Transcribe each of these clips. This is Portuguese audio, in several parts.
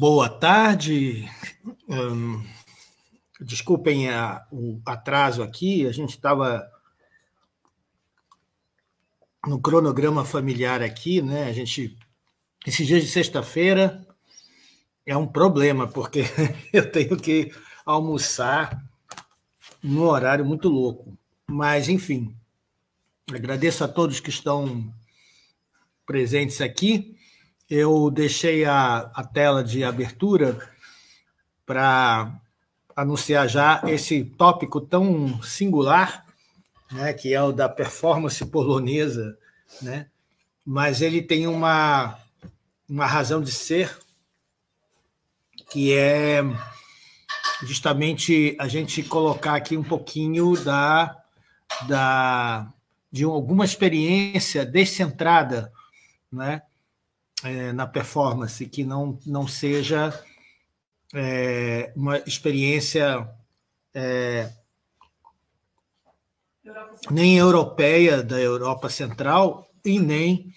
Boa tarde. Um, desculpem a, o atraso aqui, a gente estava no cronograma familiar aqui, né? A gente esses dias de sexta-feira é um problema porque eu tenho que almoçar num horário muito louco. Mas enfim, agradeço a todos que estão presentes aqui. Eu deixei a, a tela de abertura para anunciar já esse tópico tão singular, né, que é o da performance polonesa, né? mas ele tem uma, uma razão de ser que é justamente a gente colocar aqui um pouquinho da, da de alguma experiência descentrada, né, é, na performance que não, não seja é, uma experiência é, nem europeia da Europa Central e nem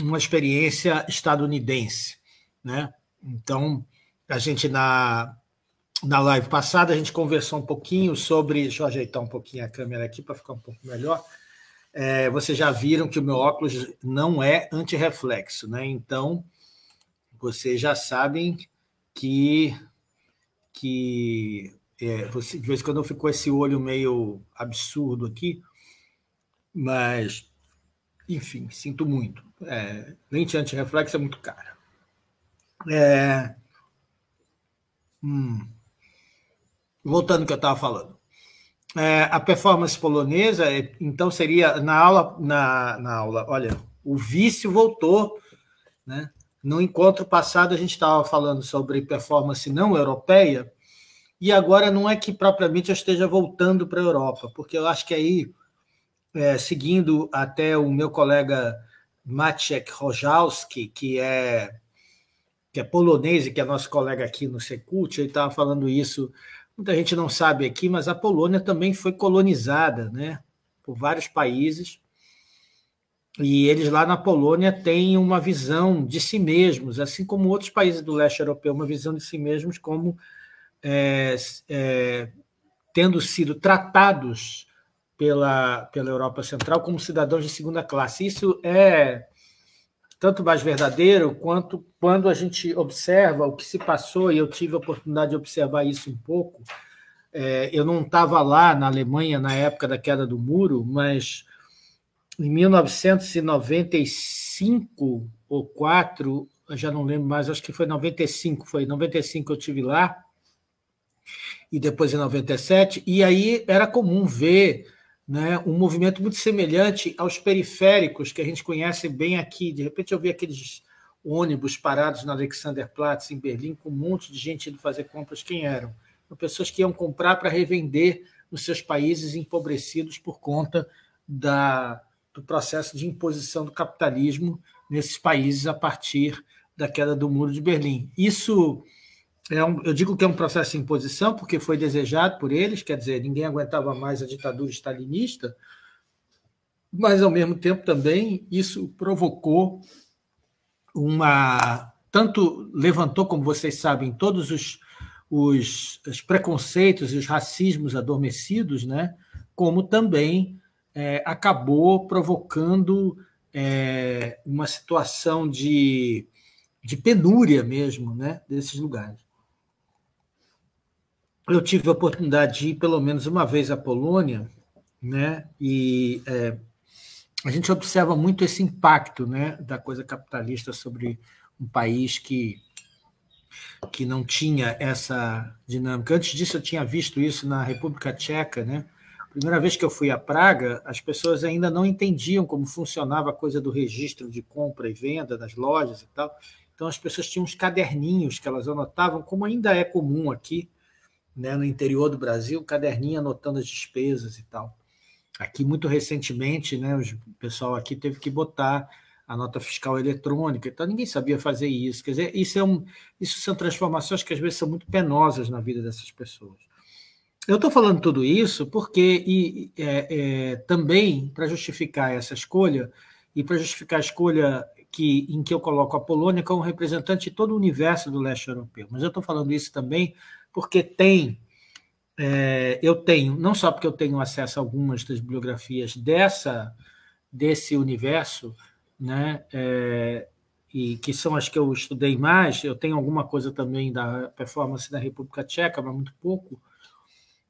uma experiência estadunidense, né? Então a gente na na live passada a gente conversou um pouquinho sobre, deixa eu ajeitar um pouquinho a câmera aqui para ficar um pouco melhor é, vocês já viram que o meu óculos não é antirreflexo, né? Então, vocês já sabem que, que é, você, de vez em quando eu fico com esse olho meio absurdo aqui, mas, enfim, sinto muito. É, lente antirreflexo é muito cara. É, hum, voltando ao que eu estava falando é, a performance polonesa, é, então seria na aula, na, na aula, olha, o vício voltou, né? No encontro passado a gente estava falando sobre performance não europeia, e agora não é que propriamente eu esteja voltando para a Europa, porque eu acho que aí, é, seguindo até o meu colega Maciek Rojalski, que é que é polonês e que é nosso colega aqui no Secult, ele estava falando isso Muita gente não sabe aqui, mas a Polônia também foi colonizada né, por vários países. E eles lá na Polônia têm uma visão de si mesmos, assim como outros países do leste europeu, uma visão de si mesmos como é, é, tendo sido tratados pela, pela Europa Central como cidadãos de segunda classe. Isso é tanto mais verdadeiro quanto quando a gente observa o que se passou, e eu tive a oportunidade de observar isso um pouco. É, eu não estava lá na Alemanha na época da queda do muro, mas em 1995 ou 4, já não lembro mais, acho que foi 95, foi 95 eu tive lá, e depois em 97, e aí era comum ver né, um movimento muito semelhante aos periféricos que a gente conhece bem aqui. De repente eu vi aqueles ônibus parados na Alexanderplatz, em Berlim, com um monte de gente indo fazer compras. Quem eram? Eram pessoas que iam comprar para revender nos seus países empobrecidos por conta da, do processo de imposição do capitalismo nesses países a partir da queda do Muro de Berlim. Isso é um, eu digo que é um processo de imposição, porque foi desejado por eles, quer dizer, ninguém aguentava mais a ditadura stalinista, mas, ao mesmo tempo, também isso provocou uma. Tanto levantou, como vocês sabem, todos os, os, os preconceitos e os racismos adormecidos, né? como também é, acabou provocando é, uma situação de, de penúria mesmo né? desses lugares eu tive a oportunidade de ir pelo menos uma vez à Polônia, né? E é, a gente observa muito esse impacto, né, da coisa capitalista sobre um país que que não tinha essa dinâmica. Antes disso, eu tinha visto isso na República Tcheca, né? Primeira vez que eu fui a Praga, as pessoas ainda não entendiam como funcionava a coisa do registro de compra e venda nas lojas e tal. Então, as pessoas tinham uns caderninhos que elas anotavam, como ainda é comum aqui, né, no interior do Brasil, caderninho anotando as despesas e tal. Aqui, muito recentemente, né, o pessoal aqui teve que botar a nota fiscal eletrônica, então ninguém sabia fazer isso. Quer dizer, isso, é um, isso são transformações que às vezes são muito penosas na vida dessas pessoas. Eu estou falando tudo isso porque e, é, é, também para justificar essa escolha e para justificar a escolha que, em que eu coloco a Polônia como representante de todo o universo do leste europeu. Mas eu estou falando isso também porque tem é, eu tenho, não só porque eu tenho acesso a algumas das bibliografias dessa desse universo, né, é, e que são as que eu estudei mais, eu tenho alguma coisa também da performance da República Tcheca, mas muito pouco,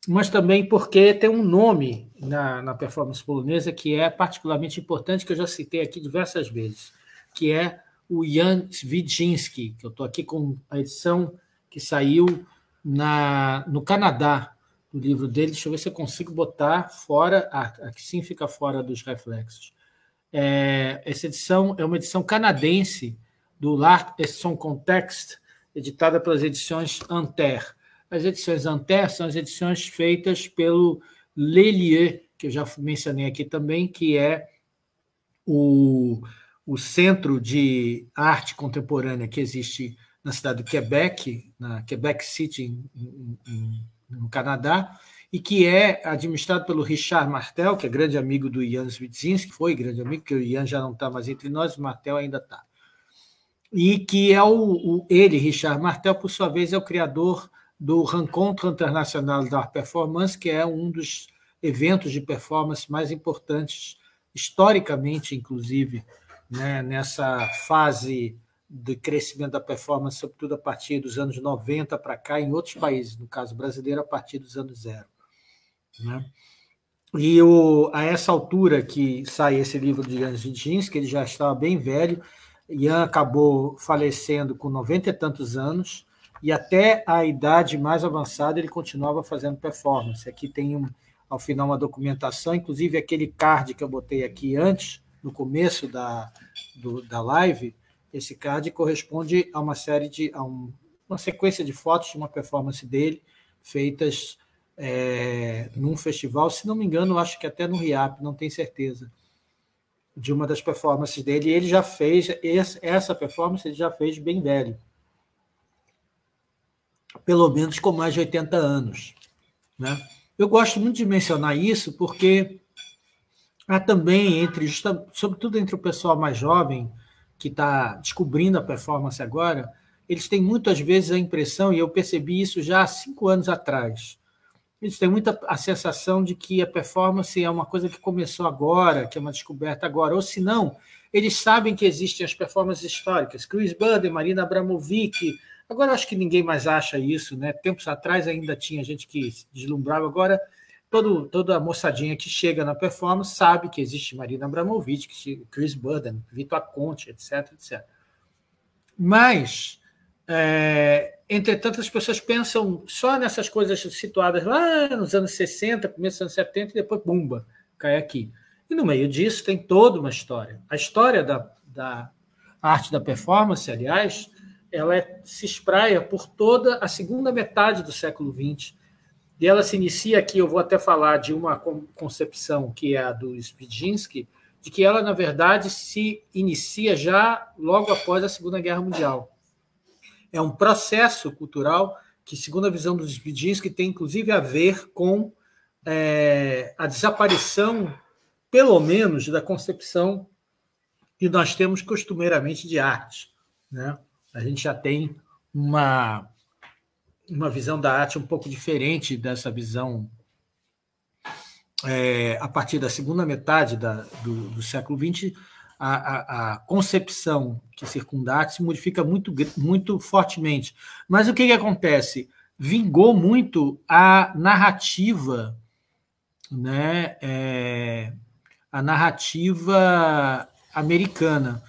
mas também porque tem um nome na, na performance polonesa que é particularmente importante, que eu já citei aqui diversas vezes, que é o Jan Svidzinski, que eu estou aqui com a edição que saiu na, no Canadá, o livro dele. Deixa eu ver se eu consigo botar fora. Ah, aqui sim fica fora dos reflexos. É, essa edição é uma edição canadense do L'Art et son Contexte, editada pelas edições Anter. As edições Anter são as edições feitas pelo Lelier, que eu já mencionei aqui também, que é o, o centro de arte contemporânea que existe na cidade do Quebec, na Quebec City, no Canadá, e que é administrado pelo Richard Martel, que é grande amigo do Ian que foi grande amigo, porque o Ian já não está mais entre nós, o Martel ainda está. E que é o, o, ele, Richard Martel, por sua vez, é o criador do Rencontro Internacional da Performance, que é um dos eventos de performance mais importantes, historicamente, inclusive, né, nessa fase de crescimento da performance, sobretudo a partir dos anos 90 para cá, em outros países, no caso brasileiro, a partir dos anos zero. Né? E o, a essa altura que sai esse livro de Jan que ele já estava bem velho, Jan acabou falecendo com 90 e tantos anos, e até a idade mais avançada ele continuava fazendo performance. Aqui tem, um, ao final, uma documentação, inclusive aquele card que eu botei aqui antes, no começo da, do, da live, esse card corresponde a uma série de a um, uma sequência de fotos de uma performance dele feitas é, num festival, se não me engano, acho que até no RIAP, não tenho certeza de uma das performances dele. Ele já fez essa performance, ele já fez bem velho, pelo menos com mais de 80 anos, né? Eu gosto muito de mencionar isso porque há também entre, sobretudo entre o pessoal mais jovem, que está descobrindo a performance agora, eles têm muitas vezes a impressão, e eu percebi isso já há cinco anos atrás, eles têm muita a sensação de que a performance é uma coisa que começou agora, que é uma descoberta agora, ou se não, eles sabem que existem as performances históricas, Chris Budden, Marina Abramovic, agora acho que ninguém mais acha isso, né? Tempos atrás ainda tinha gente que se deslumbrava, agora todo, toda a moçadinha que chega na performance sabe que existe Marina Abramovic, Chris Burden, Vitor Conte, etc, etc. Mas, é, entretanto, as pessoas pensam só nessas coisas situadas lá nos anos 60, começo dos anos 70, e depois, bumba, cai aqui. E no meio disso tem toda uma história. A história da, da arte da performance, aliás, ela é, se espraia por toda a segunda metade do século XX, e ela se inicia aqui, eu vou até falar de uma concepção que é a do Spidzinski, de que ela, na verdade, se inicia já logo após a Segunda Guerra Mundial. É um processo cultural que, segundo a visão do Spidzinski, tem inclusive a ver com é, a desaparição, pelo menos, da concepção que nós temos costumeiramente de arte. Né? A gente já tem uma uma visão da arte um pouco diferente dessa visão é, a partir da segunda metade da, do, do, século XX, a, a, a, concepção que circunda a arte se modifica muito, muito fortemente. Mas o que, que acontece? Vingou muito a narrativa, né? É, a narrativa americana.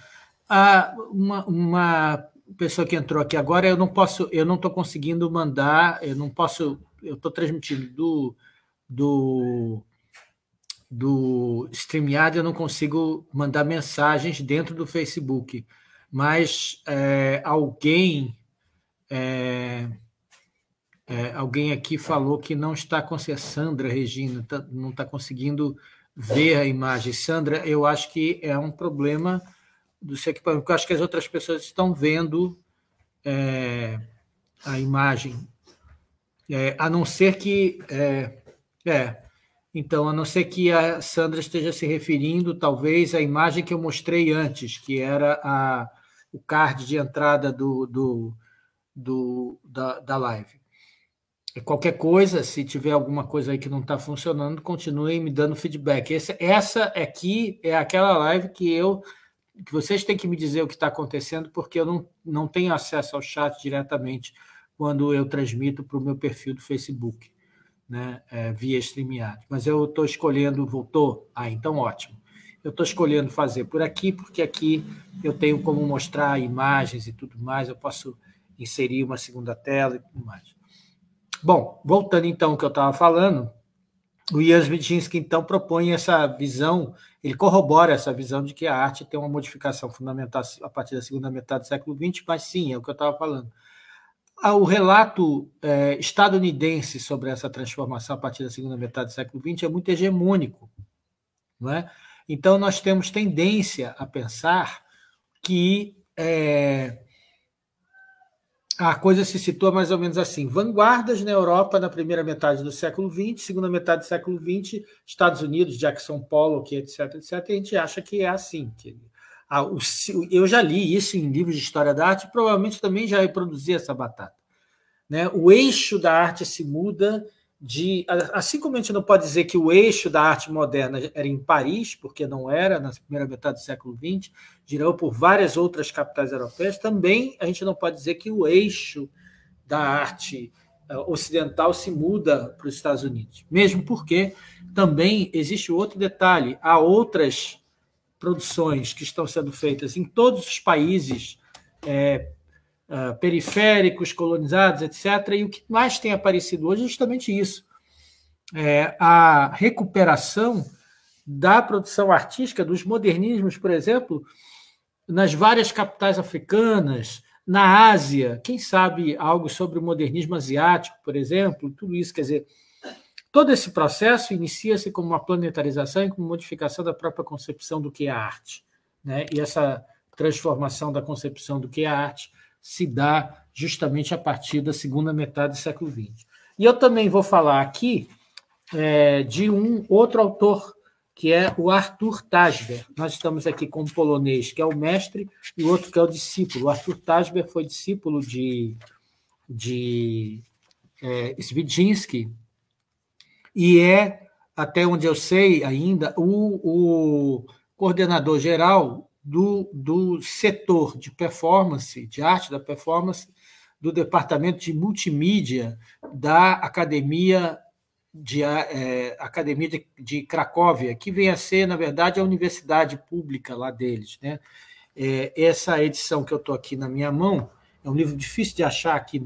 A, uma, uma pessoa que entrou aqui agora, eu não posso, eu não estou conseguindo mandar, eu não posso, eu estou transmitindo do do do StreamYard, eu não consigo mandar mensagens dentro do Facebook, mas é, alguém é, é, alguém aqui falou que não está conseguindo, Sandra Regina, tá, não está conseguindo ver a imagem. Sandra, eu acho que é um problema do seu equipamento, porque eu acho que as outras pessoas estão vendo é, a imagem. É, a não ser que. É, é, então, a não ser que a Sandra esteja se referindo, talvez, à imagem que eu mostrei antes, que era a, o card de entrada do, do, do da, da live. Qualquer coisa, se tiver alguma coisa aí que não está funcionando, continue me dando feedback. Esse, essa aqui é aquela live que eu que vocês têm que me dizer o que está acontecendo, porque eu não, não tenho acesso ao chat diretamente quando eu transmito para o meu perfil do Facebook, né, é, via StreamYard. Mas eu estou escolhendo, voltou? Ah, então ótimo. Eu estou escolhendo fazer por aqui, porque aqui eu tenho como mostrar imagens e tudo mais, eu posso inserir uma segunda tela e tudo mais. Bom, voltando então ao que eu estava falando, o Ian Smidzinski, então, propõe essa visão ele corrobora essa visão de que a arte tem uma modificação fundamental a partir da segunda metade do século XX, mas sim, é o que eu estava falando. Ah, o relato é, estadunidense sobre essa transformação a partir da segunda metade do século XX é muito hegemônico. Não é? Então, nós temos tendência a pensar que. É, a coisa se situa mais ou menos assim: vanguardas na Europa na primeira metade do século XX, segunda metade do século XX, Estados Unidos, Jackson Pollock, etc, etc. A gente acha que é assim. Que, a, o, eu já li isso em livros de história da arte, provavelmente também já reproduzi essa batata. Né? O eixo da arte se muda de. Assim como a gente não pode dizer que o eixo da arte moderna era em Paris, porque não era, na primeira metade do século XX, girou por várias outras capitais europeias, também a gente não pode dizer que o eixo da arte eh, ocidental se muda para os Estados Unidos. Mesmo porque também existe outro detalhe: há outras produções que estão sendo feitas em todos os países é, ah, periféricos, colonizados, etc. E o que mais tem aparecido hoje é justamente isso: é a recuperação da produção artística, dos modernismos, por exemplo, nas várias capitais africanas, na Ásia, quem sabe algo sobre o modernismo asiático, por exemplo, tudo isso, quer dizer, todo esse processo inicia-se como uma planetarização e como modificação da própria concepção do que é arte, né? E essa transformação da concepção do que é arte se dá justamente a partir da segunda metade do século XX. E eu também vou falar aqui é, de um outro autor, que é o Arthur Tasber. Nós estamos aqui com um polonês que é o mestre e o outro que é o discípulo. O Arthur Tasber foi discípulo de, de é, Svidzinski e é, até onde eu sei ainda, o, o coordenador geral do, do setor de performance, de arte da performance, do departamento de multimídia da Academia de, é, Academia de, de Cracóvia, que vem a ser, na verdade, a universidade pública lá deles. Né? É, essa edição que eu estou aqui na minha mão é um livro difícil de achar aqui,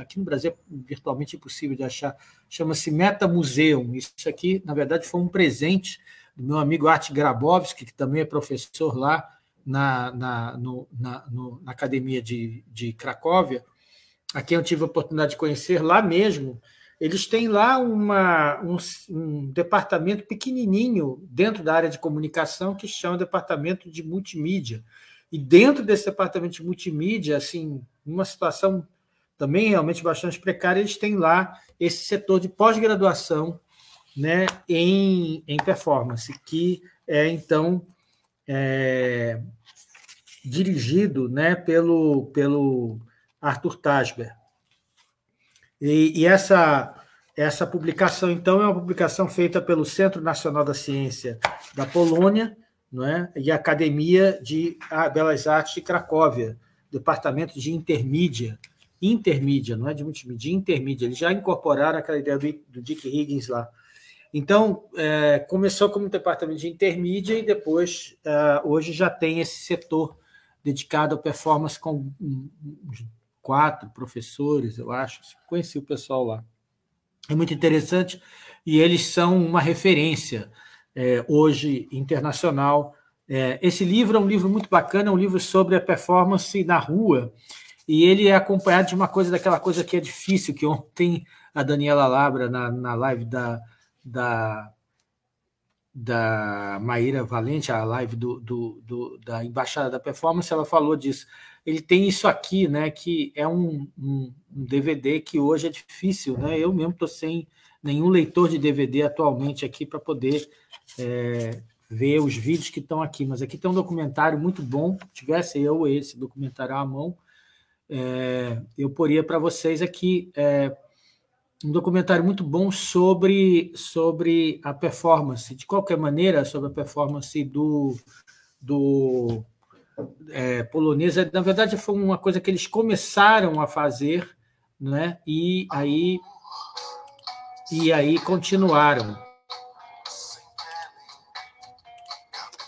aqui no Brasil, é virtualmente impossível de achar, chama-se Meta Museum. Isso aqui, na verdade, foi um presente do meu amigo Art Grabowski, que também é professor lá na, na, no, na, no, na Academia de, de Cracóvia, a quem eu tive a oportunidade de conhecer lá mesmo. Eles têm lá uma, um, um departamento pequenininho dentro da área de comunicação que chama Departamento de Multimídia. E dentro desse departamento de multimídia, assim, uma situação também realmente bastante precária, eles têm lá esse setor de pós-graduação né, em, em performance, que é então é, dirigido né, pelo, pelo Arthur Tasber. E, e, essa, essa publicação, então, é uma publicação feita pelo Centro Nacional da Ciência da Polônia não é? e Academia de Belas Artes de Cracóvia, Departamento de Intermídia, intermídia, não é de multimídia, intermídia. Eles já incorporaram aquela ideia do, do Dick Higgins lá, então, é, começou como departamento de intermídia e depois, é, hoje, já tem esse setor dedicado à performance com uns quatro professores, eu acho. Conheci o pessoal lá. É muito interessante e eles são uma referência é, hoje internacional. É, esse livro é um livro muito bacana, é um livro sobre a performance na rua e ele é acompanhado de uma coisa, daquela coisa que é difícil, que ontem a Daniela Labra, na, na live da da, da Maíra Valente, a live do, do, do, da Embaixada da Performance, ela falou disso. Ele tem isso aqui, né? Que é um, um, um DVD que hoje é difícil, né? Eu mesmo estou sem nenhum leitor de DVD atualmente aqui para poder é, ver os vídeos que estão aqui. Mas aqui tem um documentário muito bom. tivesse eu esse documentário à mão, é, eu poria para vocês aqui. É, um documentário muito bom sobre, sobre a performance, de qualquer maneira, sobre a performance do, do é, polonês. Na verdade, foi uma coisa que eles começaram a fazer, né? E aí e aí continuaram.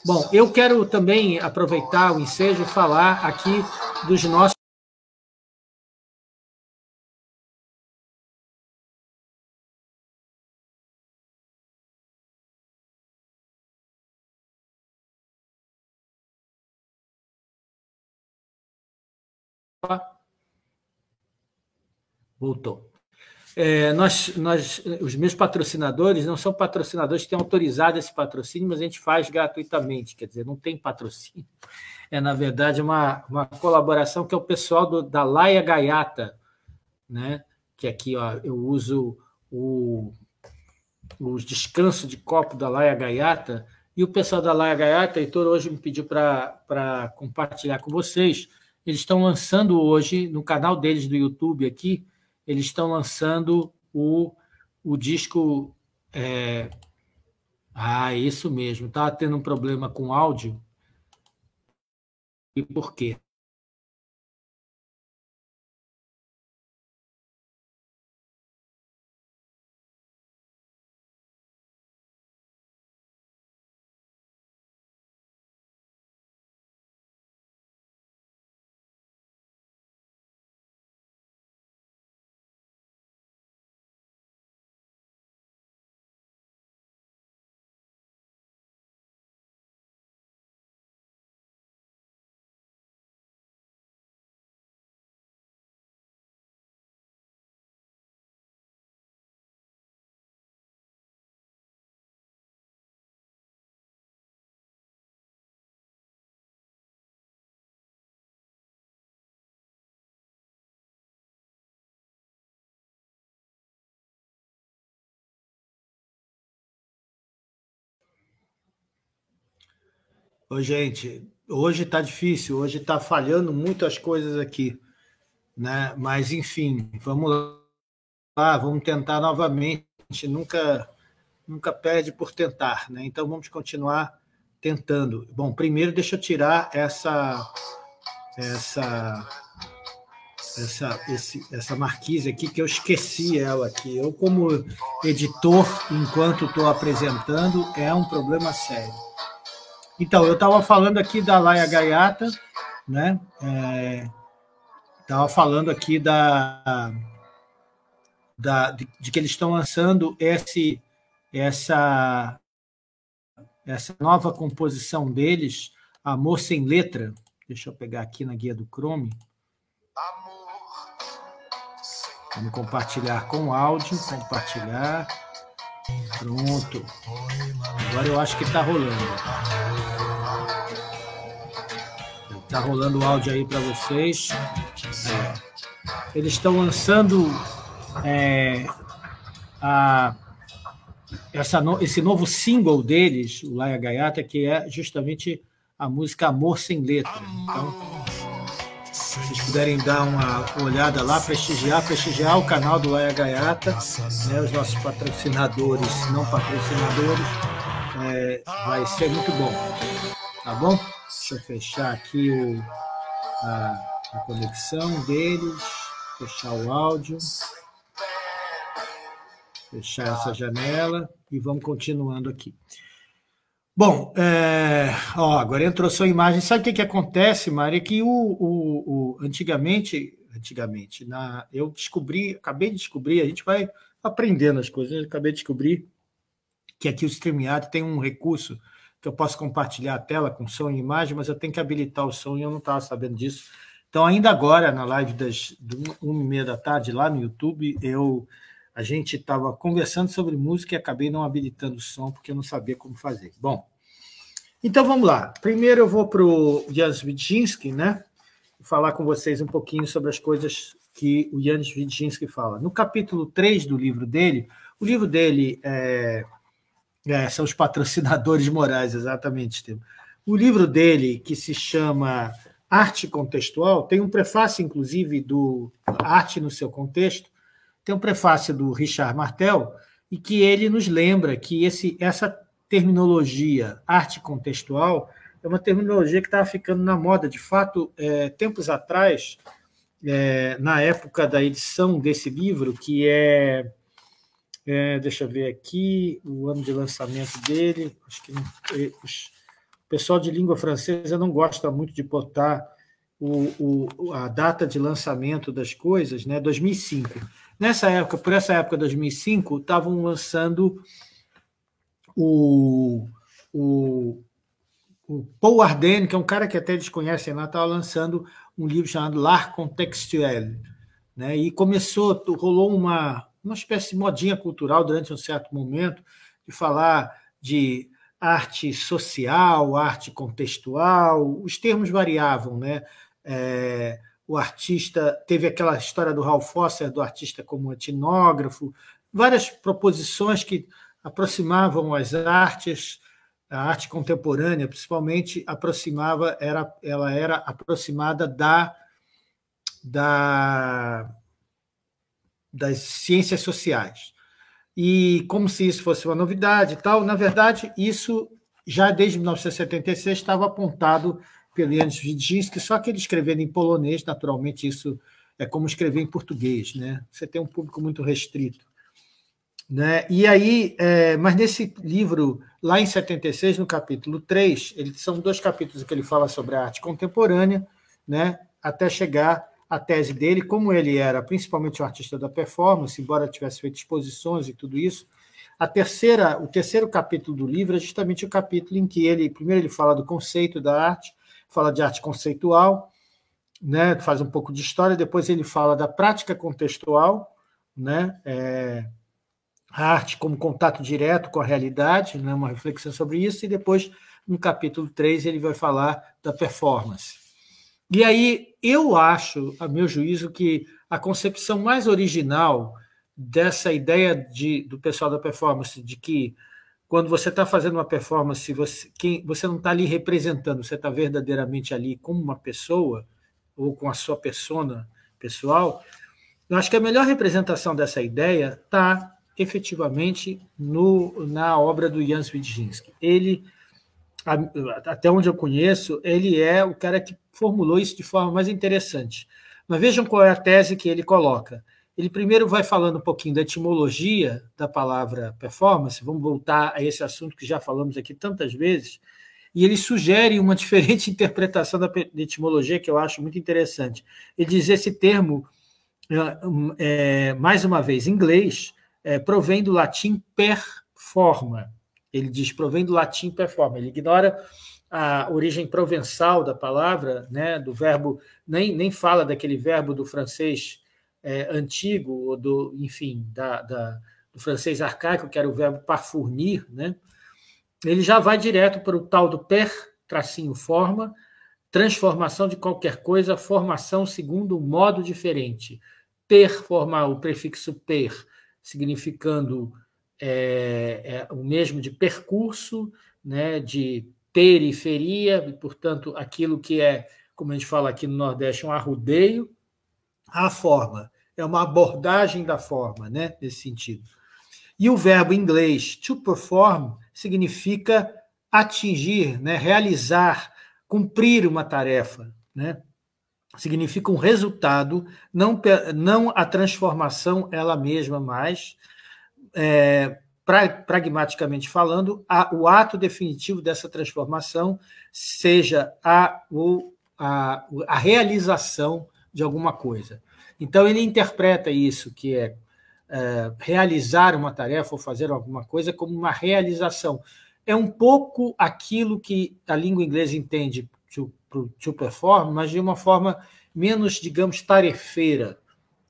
Bom, eu quero também aproveitar o ensejo e falar aqui dos nossos Opa. Voltou. É, nós, nós, os meus patrocinadores não são patrocinadores que têm autorizado esse patrocínio, mas a gente faz gratuitamente, quer dizer, não tem patrocínio. É, na verdade, uma, uma colaboração que é o pessoal do, da Laia Gaiata, né? que aqui ó, eu uso o, os descanso de copo da Laia Gaiata, e o pessoal da Laia Gaiata, Heitor, hoje me pediu para compartilhar com vocês eles estão lançando hoje, no canal deles do YouTube aqui, eles estão lançando o, o disco. É... Ah, é isso mesmo. Estava tá tendo um problema com áudio. E por quê? Ô, gente, hoje está difícil, hoje está falhando muitas coisas aqui, né? Mas enfim, vamos lá, vamos tentar novamente. Nunca nunca perde por tentar, né? Então vamos continuar tentando. Bom, primeiro deixa eu tirar essa essa essa esse, essa marquise aqui que eu esqueci ela aqui. Eu como editor enquanto estou apresentando é um problema sério. Então, eu estava falando aqui da Laia Gaiata, né? Estava é, falando aqui da, da de, de, que eles estão lançando esse, essa, essa nova composição deles, Amor Sem Letra. Deixa eu pegar aqui na guia do Chrome. Vamos compartilhar com o áudio, compartilhar. Pronto. Agora eu acho que está rolando. Tá rolando o áudio aí para vocês. É, eles estão lançando é, a, essa no, esse novo single deles, o Laia Gaiata, que é justamente a música Amor Sem Letra. Então, se vocês puderem dar uma olhada lá, prestigiar, prestigiar o canal do Laia Gaiata, né, os nossos patrocinadores, não patrocinadores, é, vai ser muito bom. Tá bom? Deixa eu fechar aqui o, a, a conexão deles, fechar o áudio, fechar essa janela e vamos continuando aqui. Bom, é, ó, agora entrou sua imagem. Sabe o que, que acontece, Mari? É que o, o, o, antigamente, antigamente, na, eu descobri, acabei de descobrir, a gente vai aprendendo as coisas, acabei de descobrir que aqui o StreamYard tem um recurso que eu posso compartilhar a tela com som e imagem, mas eu tenho que habilitar o som e eu não estava sabendo disso. Então, ainda agora, na live das 1h30 da tarde, lá no YouTube, eu a gente estava conversando sobre música e acabei não habilitando o som, porque eu não sabia como fazer. Bom, então vamos lá. Primeiro eu vou para o Jan Svidzinski, né? Falar com vocês um pouquinho sobre as coisas que o Jan Svidzinski fala. No capítulo 3 do livro dele, o livro dele é é, são os patrocinadores morais, exatamente, Estevam. O livro dele, que se chama Arte Contextual, tem um prefácio, inclusive, do Arte no Seu Contexto, tem um prefácio do Richard Martel, e que ele nos lembra que esse, essa terminologia arte contextual é uma terminologia que estava ficando na moda. De fato, é, tempos atrás, é, na época da edição desse livro, que é é, deixa eu ver aqui o ano de lançamento dele. Acho que não, é, o pessoal de língua francesa não gosta muito de botar o, o, a data de lançamento das coisas, né? 2005. Nessa época, por essa época, 2005, estavam lançando o, o, o Paul Arden, que é um cara que até eles conhecem lá, estava lançando um livro chamado L'Art Contextuel. Né? E começou, rolou uma, uma espécie de modinha cultural durante um certo momento de falar de arte social, arte contextual, os termos variavam, né? É, o artista teve aquela história do Ralph Foster, do artista como etnógrafo, várias proposições que aproximavam as artes, a arte contemporânea, principalmente, aproximava, era, ela era aproximada da, da das ciências sociais. E como se isso fosse uma novidade e tal, na verdade, isso já desde 1976 estava apontado pelo Janusz Widiński, só que ele escrevendo em polonês, naturalmente isso é como escrever em português, né? Você tem um público muito restrito. Né? E aí, é, mas nesse livro, lá em 76, no capítulo 3, ele, são dois capítulos que ele fala sobre a arte contemporânea, né? até chegar a tese dele, como ele era principalmente um artista da performance, embora tivesse feito exposições e tudo isso, a terceira, o terceiro capítulo do livro é justamente o capítulo em que ele, primeiro ele fala do conceito da arte, fala de arte conceitual, né, faz um pouco de história, depois ele fala da prática contextual, né, é, a arte como contato direto com a realidade, né, uma reflexão sobre isso, e depois, no capítulo 3, ele vai falar da performance. E aí, eu acho, a meu juízo, que a concepção mais original dessa ideia de, do pessoal da performance de que quando você está fazendo uma performance, você, quem, você não está ali representando, você está verdadeiramente ali como uma pessoa ou com a sua persona pessoal. Eu acho que a melhor representação dessa ideia está efetivamente no, na obra do Jan Swidzinski. Ele, até onde eu conheço, ele é o cara que formulou isso de forma mais interessante. Mas vejam qual é a tese que ele coloca. Ele primeiro vai falando um pouquinho da etimologia da palavra performance, vamos voltar a esse assunto que já falamos aqui tantas vezes, e ele sugere uma diferente interpretação da etimologia que eu acho muito interessante. Ele diz esse termo, é, mais uma vez, em inglês, é, provém do latim performa. Ele diz provém do latim performa. Ele ignora a origem provençal da palavra, né, do verbo, nem, nem fala daquele verbo do francês é, antigo, ou do, enfim, da, da, do francês arcaico, que era o verbo parfurnir, né, ele já vai direto para o tal do per, tracinho forma, transformação de qualquer coisa, formação segundo um modo diferente. Per formar o prefixo per, significando é, é, o mesmo de percurso, né, de periferia, e, portanto, aquilo que é, como a gente fala aqui no Nordeste, um arrudeio a forma. É uma abordagem da forma, né? Nesse sentido. E o verbo em inglês to perform significa atingir, né? realizar, cumprir uma tarefa. Né? Significa um resultado, não, não a transformação ela mesma, mas é, pra, pragmaticamente falando, a, o ato definitivo dessa transformação seja a, o, a, a realização de alguma coisa. Então, ele interpreta isso, que é, é realizar uma tarefa ou fazer alguma coisa, como uma realização. É um pouco aquilo que a língua inglesa entende to, to perform, mas de uma forma menos, digamos, tarefeira,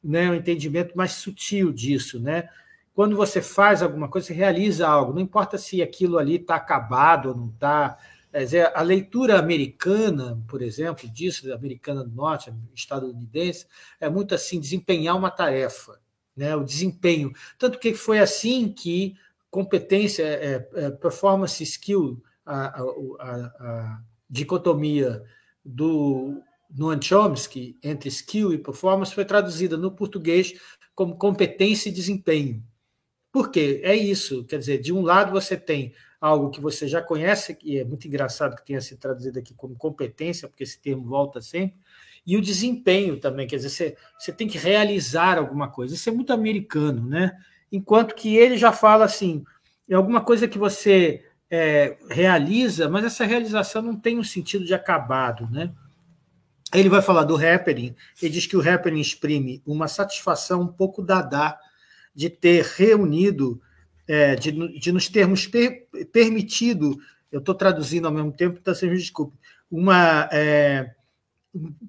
né? um entendimento mais sutil disso, né? quando você faz alguma coisa, você realiza algo, não importa se aquilo ali está acabado ou não está. a leitura americana, por exemplo, disso, americana do norte, estadunidense, é muito assim, desempenhar uma tarefa, né? o desempenho. Tanto que foi assim que competência, é, é, é performance, skill, a, a, a, a dicotomia do Noam Chomsky entre skill e performance foi traduzida no português como competência e desempenho. Porque é isso, quer dizer, de um lado você tem algo que você já conhece, e é muito engraçado que tenha se traduzido aqui como competência, porque esse termo volta sempre, e o desempenho também, quer dizer, você, você tem que realizar alguma coisa. Isso é muito americano, né? Enquanto que ele já fala assim, é alguma coisa que você é, realiza, mas essa realização não tem um sentido de acabado, né? Ele vai falar do happening, ele diz que o happening exprime uma satisfação um pouco dadá de ter reunido, é, de, de nos termos per, permitido, eu estou traduzindo ao mesmo tempo, então sendo me uma. É,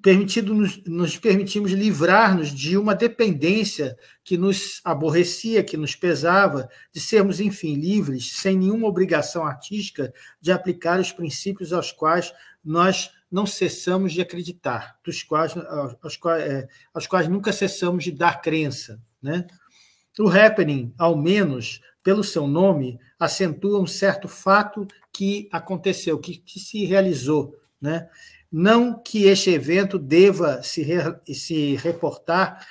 permitido nos, nos permitimos livrar-nos de uma dependência que nos aborrecia, que nos pesava, de sermos, enfim, livres, sem nenhuma obrigação artística de aplicar os princípios aos quais nós não cessamos de acreditar, dos quais, aos, é, aos quais nunca cessamos de dar crença, né? O happening, ao menos pelo seu nome, acentua um certo fato que aconteceu, que, que se realizou. Né? Não que este evento deva se, re, se reportar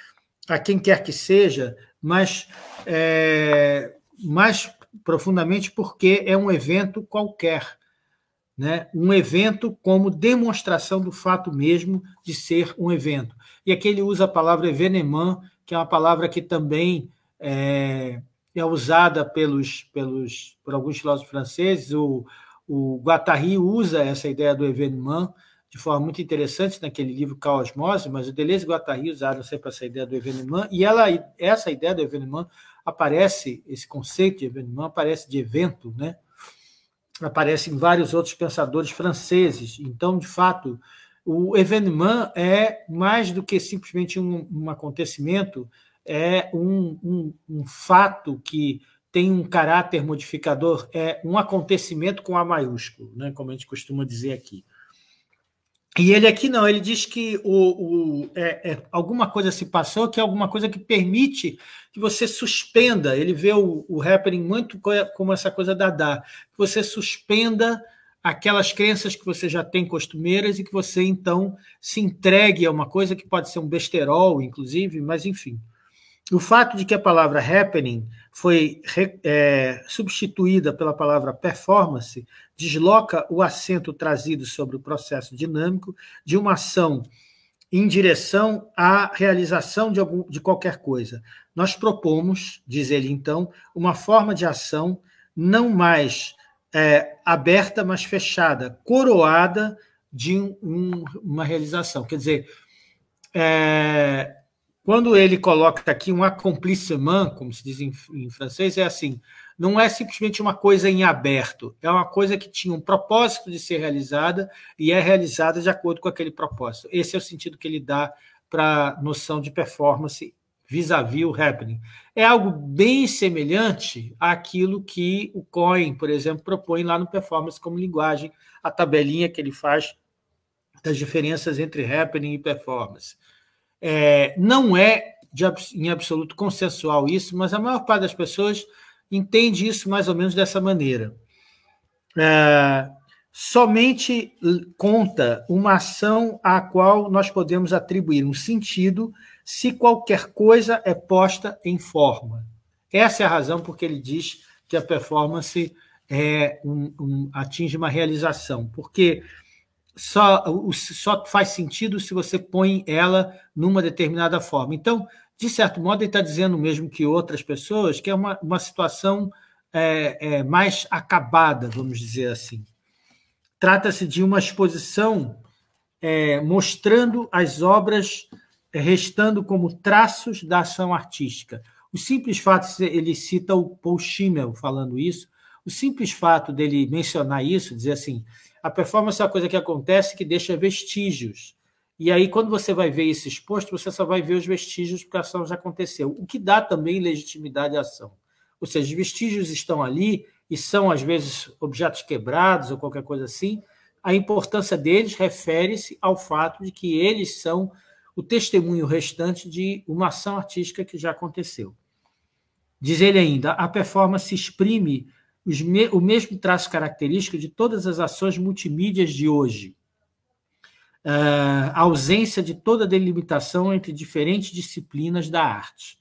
a quem quer que seja, mas é, mais profundamente porque é um evento qualquer. Né? Um evento como demonstração do fato mesmo de ser um evento. E aqui ele usa a palavra "veneman", que é uma palavra que também é, é usada pelos, pelos, por alguns filósofos franceses. O, o Guattari usa essa ideia do evenement de forma muito interessante naquele livro Caosmose, mas o Deleuze e Guattari usaram sempre essa ideia do evenement, e ela, essa ideia do evenement aparece, esse conceito de evenement aparece de evento, né? aparece em vários outros pensadores franceses. Então, de fato, o evenement é mais do que simplesmente um, um acontecimento, é um, um, um fato que tem um caráter modificador, é um acontecimento com A maiúsculo, né? como a gente costuma dizer aqui. E ele aqui não, ele diz que o, o é, é, alguma coisa se passou, que é alguma coisa que permite que você suspenda. Ele vê o, o happening muito como essa coisa da dar, que você suspenda aquelas crenças que você já tem costumeiras e que você então se entregue a uma coisa que pode ser um besterol, inclusive, mas enfim. O fato de que a palavra happening foi é, substituída pela palavra performance desloca o acento trazido sobre o processo dinâmico de uma ação em direção à realização de, algum, de qualquer coisa. Nós propomos, diz ele então, uma forma de ação não mais é, aberta, mas fechada, coroada de um, uma realização. Quer dizer, é, quando ele coloca aqui um accomplissement, como se diz em, em francês, é assim: não é simplesmente uma coisa em aberto, é uma coisa que tinha um propósito de ser realizada e é realizada de acordo com aquele propósito. Esse é o sentido que ele dá para a noção de performance vis-à-vis -vis o happening. É algo bem semelhante àquilo que o Coin, por exemplo, propõe lá no Performance como Linguagem, a tabelinha que ele faz das diferenças entre happening e performance. É, não é de, em absoluto consensual isso, mas a maior parte das pessoas entende isso mais ou menos dessa maneira. É, somente conta uma ação a qual nós podemos atribuir um sentido se qualquer coisa é posta em forma. Essa é a razão porque ele diz que a performance é um, um, atinge uma realização, porque só, só faz sentido se você põe ela numa determinada forma. Então, de certo modo, ele está dizendo mesmo que outras pessoas que é uma, uma situação é, é, mais acabada, vamos dizer assim. Trata-se de uma exposição é, mostrando as obras é, restando como traços da ação artística. O simples fato, ele cita o Paul Schimmel falando isso, o simples fato dele mencionar isso, dizer assim, a performance é uma coisa que acontece que deixa vestígios. E aí, quando você vai ver isso exposto, você só vai ver os vestígios porque a ação já aconteceu, o que dá também legitimidade à ação. Ou seja, os vestígios estão ali e são, às vezes, objetos quebrados ou qualquer coisa assim. A importância deles refere-se ao fato de que eles são o testemunho restante de uma ação artística que já aconteceu. Diz ele ainda: a performance exprime me, o mesmo traço característico de todas as ações multimídias de hoje. Uh, a ausência de toda delimitação entre diferentes disciplinas da arte.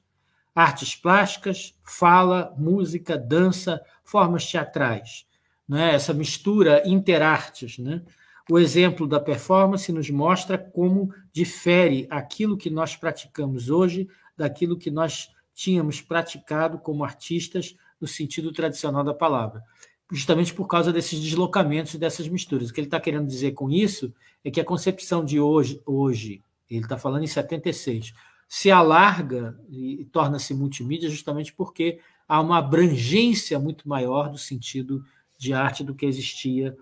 Artes plásticas, fala, música, dança, formas teatrais. Né? Essa mistura interartes. Né? O exemplo da performance nos mostra como difere aquilo que nós praticamos hoje daquilo que nós tínhamos praticado como artistas no sentido tradicional da palavra, justamente por causa desses deslocamentos e dessas misturas. O que ele está querendo dizer com isso é que a concepção de hoje, hoje ele está falando em 76, se alarga e torna-se multimídia justamente porque há uma abrangência muito maior do sentido de arte do que existia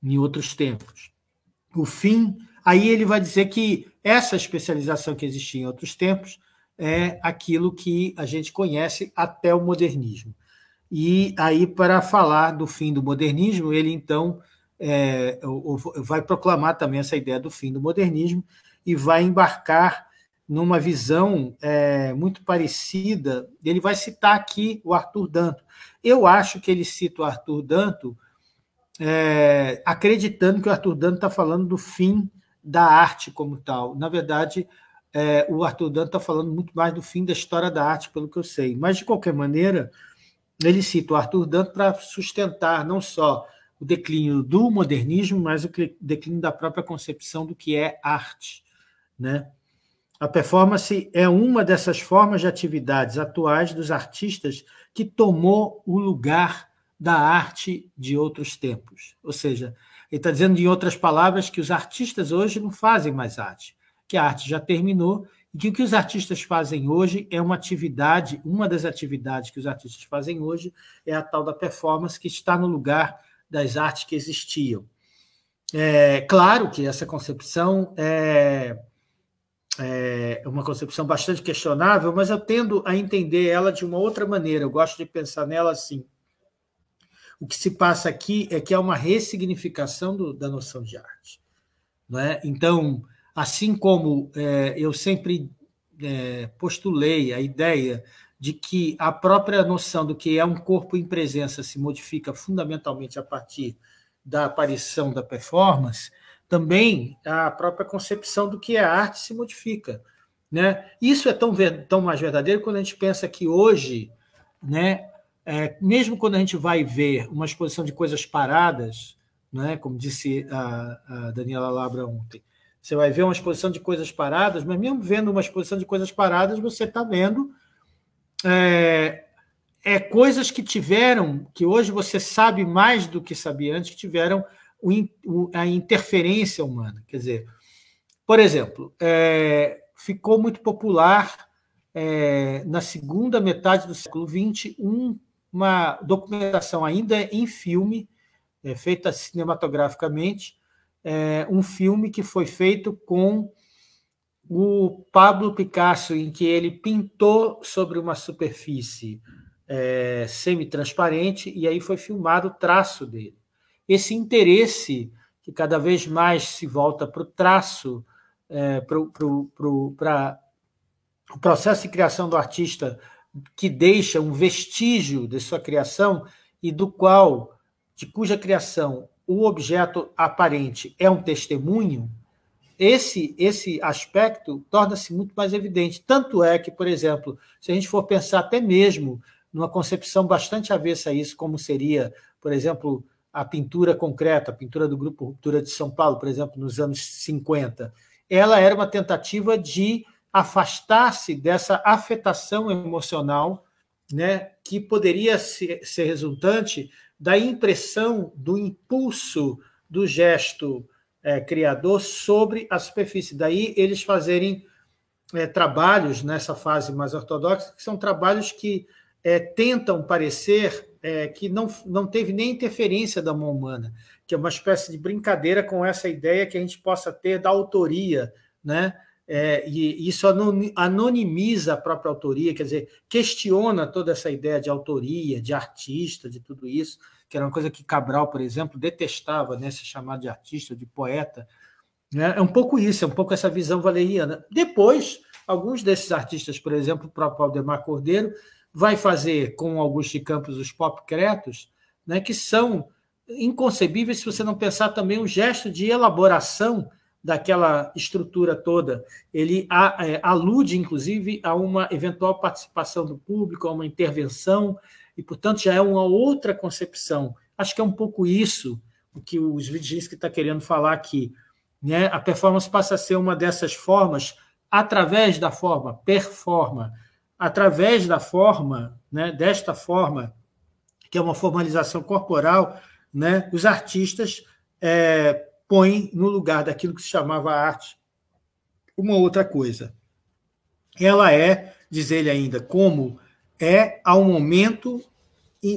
em outros tempos. O fim, aí ele vai dizer que essa especialização que existia em outros tempos é aquilo que a gente conhece até o modernismo. E aí, para falar do fim do modernismo, ele então é, vai proclamar também essa ideia do fim do modernismo e vai embarcar numa visão é, muito parecida. Ele vai citar aqui o Arthur Danto. Eu acho que ele cita o Arthur Danto é, acreditando que o Arthur Danto está falando do fim da arte como tal. Na verdade, é, o Arthur Danto está falando muito mais do fim da história da arte, pelo que eu sei. Mas, de qualquer maneira, ele cita o Arthur Danto para sustentar não só o declínio do modernismo, mas o declínio da própria concepção do que é arte. Né? A performance é uma dessas formas de atividades atuais dos artistas que tomou o lugar da arte de outros tempos. Ou seja, ele está dizendo, em outras palavras, que os artistas hoje não fazem mais arte, que a arte já terminou que o que os artistas fazem hoje é uma atividade, uma das atividades que os artistas fazem hoje é a tal da performance que está no lugar das artes que existiam. É claro que essa concepção é, é uma concepção bastante questionável, mas eu tendo a entender ela de uma outra maneira. Eu gosto de pensar nela assim. O que se passa aqui é que há uma ressignificação do, da noção de arte. Não é? Então, Assim como é, eu sempre é, postulei a ideia de que a própria noção do que é um corpo em presença se modifica fundamentalmente a partir da aparição da performance, também a própria concepção do que é arte se modifica. Né? Isso é tão, tão mais verdadeiro quando a gente pensa que hoje, né, é, mesmo quando a gente vai ver uma exposição de coisas paradas, né, como disse a, a Daniela Labra ontem, você vai ver uma exposição de coisas paradas, mas mesmo vendo uma exposição de coisas paradas, você está vendo é, é, coisas que tiveram, que hoje você sabe mais do que sabia antes, que tiveram o, a interferência humana. Quer dizer, por exemplo, é, ficou muito popular é, na segunda metade do século XX um, uma documentação ainda em filme, é, feita cinematograficamente, é, um filme que foi feito com o Pablo Picasso, em que ele pintou sobre uma superfície é, semi-transparente e aí foi filmado o traço dele. Esse interesse que cada vez mais se volta para o traço, é, para o processo de criação do artista, que deixa um vestígio de sua criação e do qual, de cuja criação o objeto aparente é um testemunho, esse, esse aspecto torna-se muito mais evidente. Tanto é que, por exemplo, se a gente for pensar até mesmo numa concepção bastante avessa a isso, como seria, por exemplo, a pintura concreta, a pintura do Grupo Ruptura de São Paulo, por exemplo, nos anos 50, ela era uma tentativa de afastar-se dessa afetação emocional né, que poderia ser, ser resultante da impressão do impulso do gesto é, criador sobre a superfície. Daí eles fazerem é, trabalhos nessa fase mais ortodoxa, que são trabalhos que é, tentam parecer é, que não, não teve nem interferência da mão humana, que é uma espécie de brincadeira com essa ideia que a gente possa ter da autoria, né? é, e isso anonimiza a própria autoria, quer dizer, questiona toda essa ideia de autoria, de artista, de tudo isso, que era uma coisa que Cabral, por exemplo, detestava, né, se chamar de artista, de poeta. Né? É um pouco isso, é um pouco essa visão valeriana. Depois, alguns desses artistas, por exemplo, o próprio Aldemar Cordeiro, vai fazer com Augusto de Campos os pop cretos, né, que são inconcebíveis se você não pensar também um gesto de elaboração daquela estrutura toda, ele a, é, alude, inclusive, a uma eventual participação do público, a uma intervenção, e, portanto, já é uma outra concepção. Acho que é um pouco isso o que o Svidzinski está querendo falar aqui. Né? A performance passa a ser uma dessas formas através da forma, performa, através da forma, né, desta forma, que é uma formalização corporal, né, os artistas é, põe no lugar daquilo que se chamava arte uma outra coisa. Ela é, diz ele ainda, como é ao momento,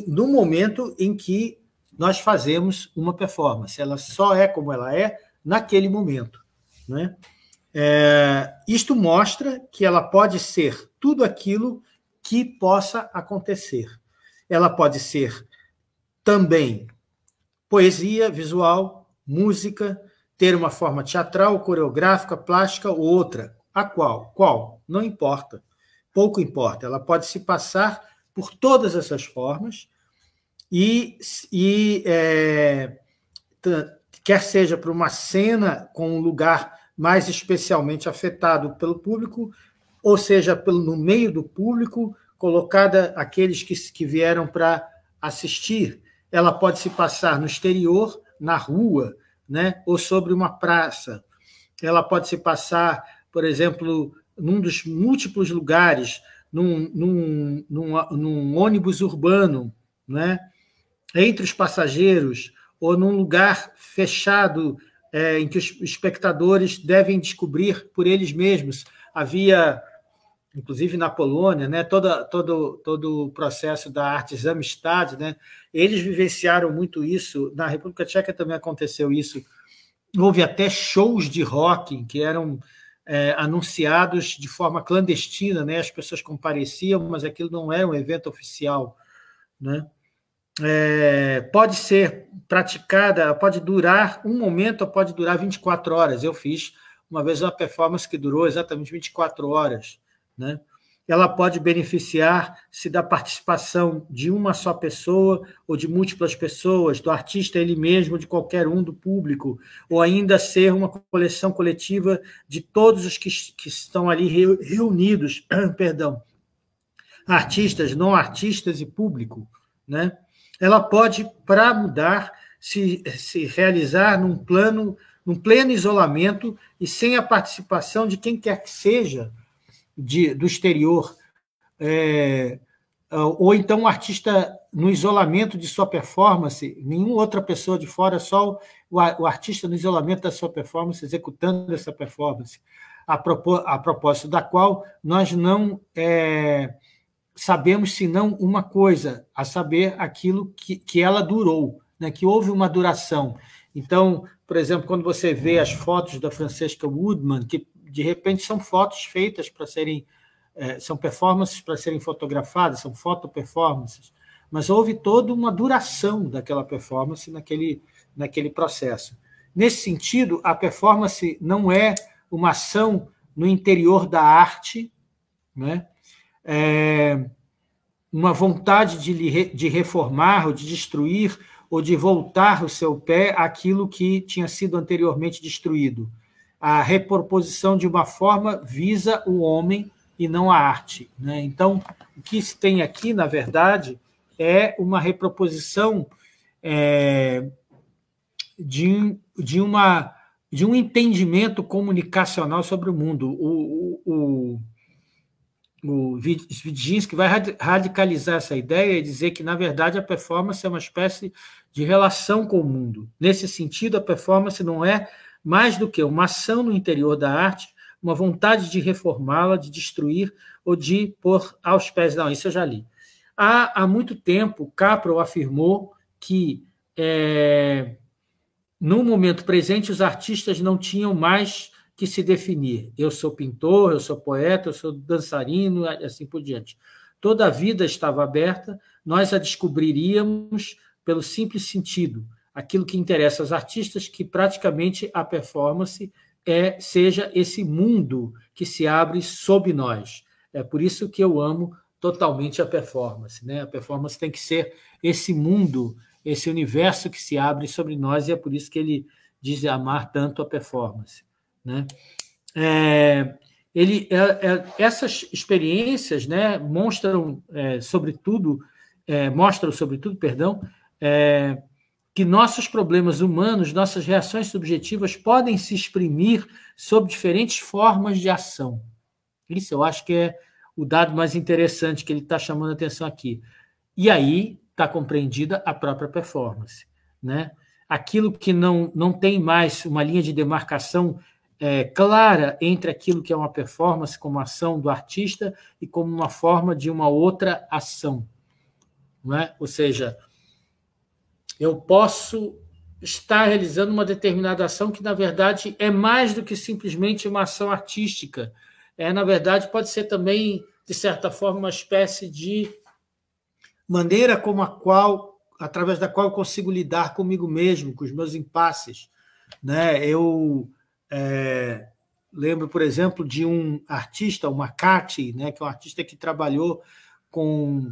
no momento em que nós fazemos uma performance. Ela só é como ela é naquele momento. Né? É, isto mostra que ela pode ser tudo aquilo que possa acontecer. Ela pode ser também poesia visual, música, ter uma forma teatral, coreográfica, plástica ou outra. A qual? Qual? Não importa. Pouco importa. Ela pode se passar por todas essas formas e, e é, quer seja para uma cena com um lugar mais especialmente afetado pelo público, ou seja, pelo, no meio do público, colocada aqueles que, que vieram para assistir. Ela pode se passar no exterior, na rua, né? ou sobre uma praça. Ela pode se passar, por exemplo, num dos múltiplos lugares, num, num, num, num ônibus urbano, né? entre os passageiros, ou num lugar fechado é, em que os espectadores devem descobrir por eles mesmos. Havia inclusive na Polônia, né, toda, todo, todo o processo da arte amistade, né, eles vivenciaram muito isso. Na República Tcheca também aconteceu isso. Houve até shows de rock que eram é, anunciados de forma clandestina, né, as pessoas compareciam, mas aquilo não era é um evento oficial. Né? É, pode ser praticada, pode durar um momento, pode durar 24 horas. Eu fiz uma vez uma performance que durou exatamente 24 horas né? Ela pode beneficiar-se da participação de uma só pessoa ou de múltiplas pessoas, do artista ele mesmo, de qualquer um do público, ou ainda ser uma coleção coletiva de todos os que, que estão ali reunidos, perdão, artistas, não artistas e público. Né? Ela pode, para mudar, se, se realizar num plano num pleno isolamento e sem a participação de quem quer que seja de, do exterior, é, é ou então o um artista no isolamento de sua performance, nenhuma outra pessoa de fora, só o, o artista no isolamento da sua performance, executando essa performance, a, propós a propósito da qual nós não é, sabemos senão uma coisa, a saber aquilo que, que ela durou, né, que houve uma duração. Então, por exemplo, quando você vê as fotos da Francesca Woodman, que de repente são fotos feitas para serem, é, são performances para serem fotografadas, são foto performances mas houve toda uma duração daquela performance naquele, naquele processo. Nesse sentido, a performance não é uma ação no interior da arte, né? É uma vontade de, lhe, de reformar ou de destruir ou de voltar o seu pé àquilo que tinha sido anteriormente destruído a reproposição de uma forma visa o homem e não a arte. Né? Então, o que se tem aqui, na verdade, é uma reproposição é, de, de, uma, de um entendimento comunicacional sobre o mundo. O, o, o, o Vidzinski vai radicalizar essa ideia e dizer que, na verdade, a performance é uma espécie de relação com o mundo. Nesse sentido, a performance não é mais do que uma ação no interior da arte, uma vontade de reformá-la, de destruir ou de pôr aos pés da. Isso eu já li. Há, há muito tempo, Capro afirmou que, é, no momento presente, os artistas não tinham mais que se definir. Eu sou pintor, eu sou poeta, eu sou dançarino, assim por diante. Toda a vida estava aberta, nós a descobriríamos pelo simples sentido aquilo que interessa aos artistas, que praticamente a performance é seja esse mundo que se abre sob nós. É por isso que eu amo totalmente a performance. Né? A performance tem que ser esse mundo, esse universo que se abre sobre nós, e é por isso que ele diz amar tanto a performance. Né? É, ele, é, é, essas experiências né, mostram, é, sobretudo, é, mostram, sobretudo, perdão, é, que nossos problemas humanos, nossas reações subjetivas podem se exprimir sob diferentes formas de ação. Isso eu acho que é o dado mais interessante que ele está chamando a atenção aqui. E aí está compreendida a própria performance. Né? Aquilo que não, não tem mais uma linha de demarcação é, clara entre aquilo que é uma performance como ação do artista e como uma forma de uma outra ação. né? Ou seja, eu posso estar realizando uma determinada ação que, na verdade, é mais do que simplesmente uma ação artística. É, na verdade, pode ser também, de certa forma, uma espécie de maneira como a qual, através da qual eu consigo lidar comigo mesmo, com os meus impasses. Né? Eu é, lembro, por exemplo, de um artista, o Kathy, né, que é um artista que trabalhou com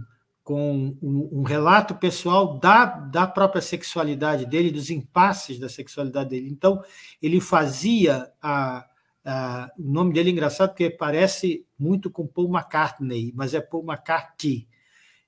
com um, um, relato pessoal da, da própria sexualidade dele, dos impasses da sexualidade dele. Então, ele fazia a, a, o nome dele é engraçado porque parece muito com Paul McCartney, mas é Paul McCartney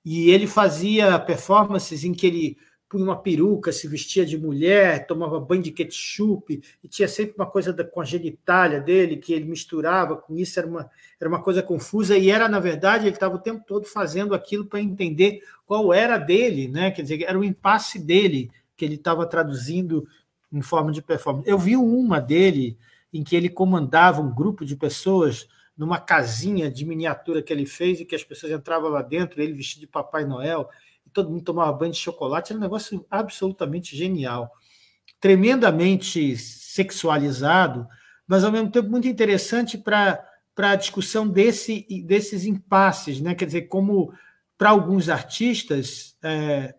E ele fazia performances em que ele punha uma peruca, se vestia de mulher, tomava banho de ketchup, e tinha sempre uma coisa da, com a genitália dele, que ele misturava com isso, era uma, era uma coisa confusa, e era, na verdade, ele estava o tempo todo fazendo aquilo para entender qual era dele, né? quer dizer, era o impasse dele, que ele estava traduzindo em forma de performance. Eu vi uma dele em que ele comandava um grupo de pessoas numa casinha de miniatura que ele fez e que as pessoas entravam lá dentro, ele vestido de Papai Noel, todo mundo tomava banho de chocolate, era um negócio absolutamente genial, tremendamente sexualizado, mas ao mesmo tempo muito interessante para a discussão desse, desses impasses, né? quer dizer, como para alguns artistas, é,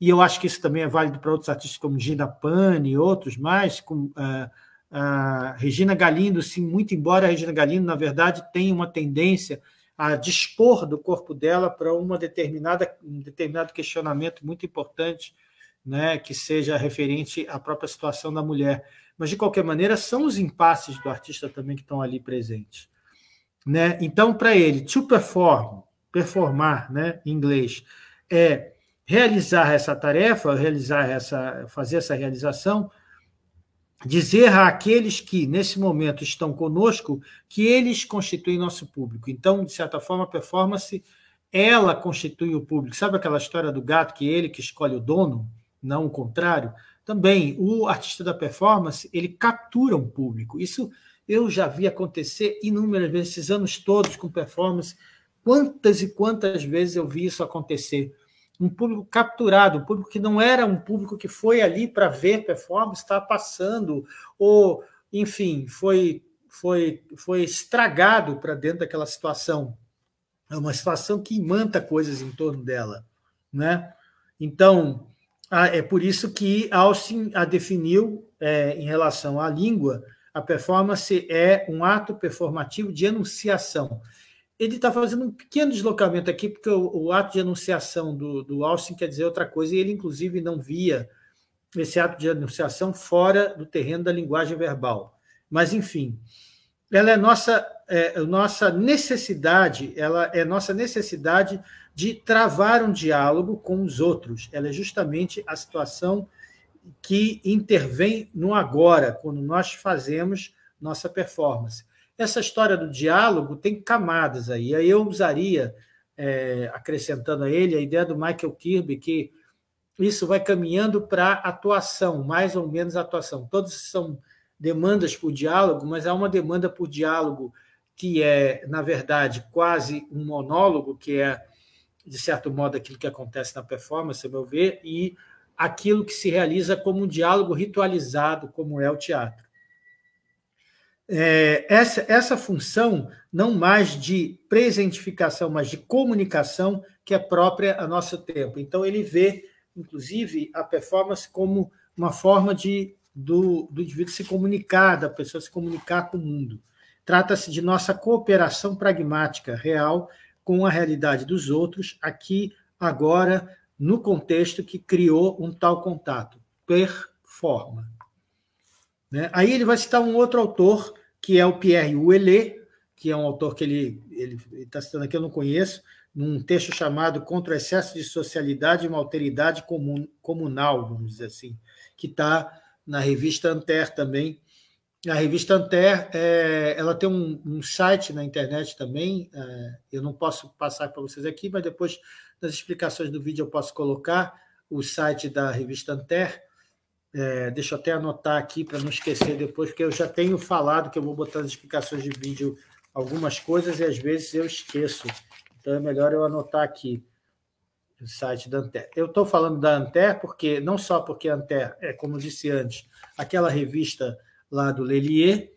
e eu acho que isso também é válido para outros artistas como Gina Pan e outros mais, com, é, a Regina Galindo, sim, muito embora a Regina Galindo, na verdade, tenha uma tendência a dispor do corpo dela para uma determinada um determinado questionamento muito importante, né, que seja referente à própria situação da mulher. Mas de qualquer maneira, são os impasses do artista também que estão ali presentes, né? Então, para ele, to perform, performar, né, em inglês, é realizar essa tarefa, realizar essa fazer essa realização dizer àqueles que, nesse momento, estão conosco, que eles constituem nosso público. Então, de certa forma, a performance, ela constitui o público. Sabe aquela história do gato que ele que escolhe o dono, não o contrário? Também, o artista da performance, ele captura um público. Isso eu já vi acontecer inúmeras vezes, esses anos todos com performance. Quantas e quantas vezes eu vi isso acontecer? um público capturado, um público que não era um público que foi ali para ver performance, está passando, ou, enfim, foi, foi, foi estragado para dentro daquela situação. É uma situação que imanta coisas em torno dela. Né? Então, é por isso que Austin a definiu é, em relação à língua, a performance é um ato performativo de enunciação ele está fazendo um pequeno deslocamento aqui, porque o, o, ato de anunciação do, do Austin quer dizer outra coisa, e ele, inclusive, não via esse ato de anunciação fora do terreno da linguagem verbal. Mas, enfim, ela é nossa, é, nossa necessidade, ela é nossa necessidade de travar um diálogo com os outros. Ela é justamente a situação que intervém no agora, quando nós fazemos nossa performance. Essa história do diálogo tem camadas aí. Aí eu usaria, é, acrescentando a ele, a ideia do Michael Kirby, que isso vai caminhando para atuação, mais ou menos atuação. Todas são demandas por diálogo, mas há uma demanda por diálogo que é, na verdade, quase um monólogo, que é, de certo modo, aquilo que acontece na performance, a meu ver, e aquilo que se realiza como um diálogo ritualizado, como é o teatro é, essa, essa função, não mais de presentificação, mas de comunicação, que é própria a nosso tempo. Então, ele vê, inclusive, a performance como uma forma de do, do indivíduo se comunicar, da pessoa se comunicar com o mundo. Trata-se de nossa cooperação pragmática, real, com a realidade dos outros, aqui, agora, no contexto que criou um tal contato. Performa. Né? Aí ele vai citar um outro autor que é o Pierre Ouellet, que é um autor que ele está citando aqui, eu não conheço, num texto chamado Contra o Excesso de Socialidade e uma Alteridade comun, Comunal, vamos dizer assim, que está na revista Anter também. A revista Anter é, ela tem um, um, site na internet também, é, eu não posso passar para vocês aqui, mas depois nas explicações do vídeo eu posso colocar o site da revista Anter, é, deixa eu até anotar aqui para não esquecer depois, porque eu já tenho falado que eu vou botar as explicações de vídeo algumas coisas e às vezes eu esqueço. Então é melhor eu anotar aqui o site da Anter. Eu estou falando da Anter porque não só porque a Anter é, como eu disse antes, aquela revista lá do Lelier,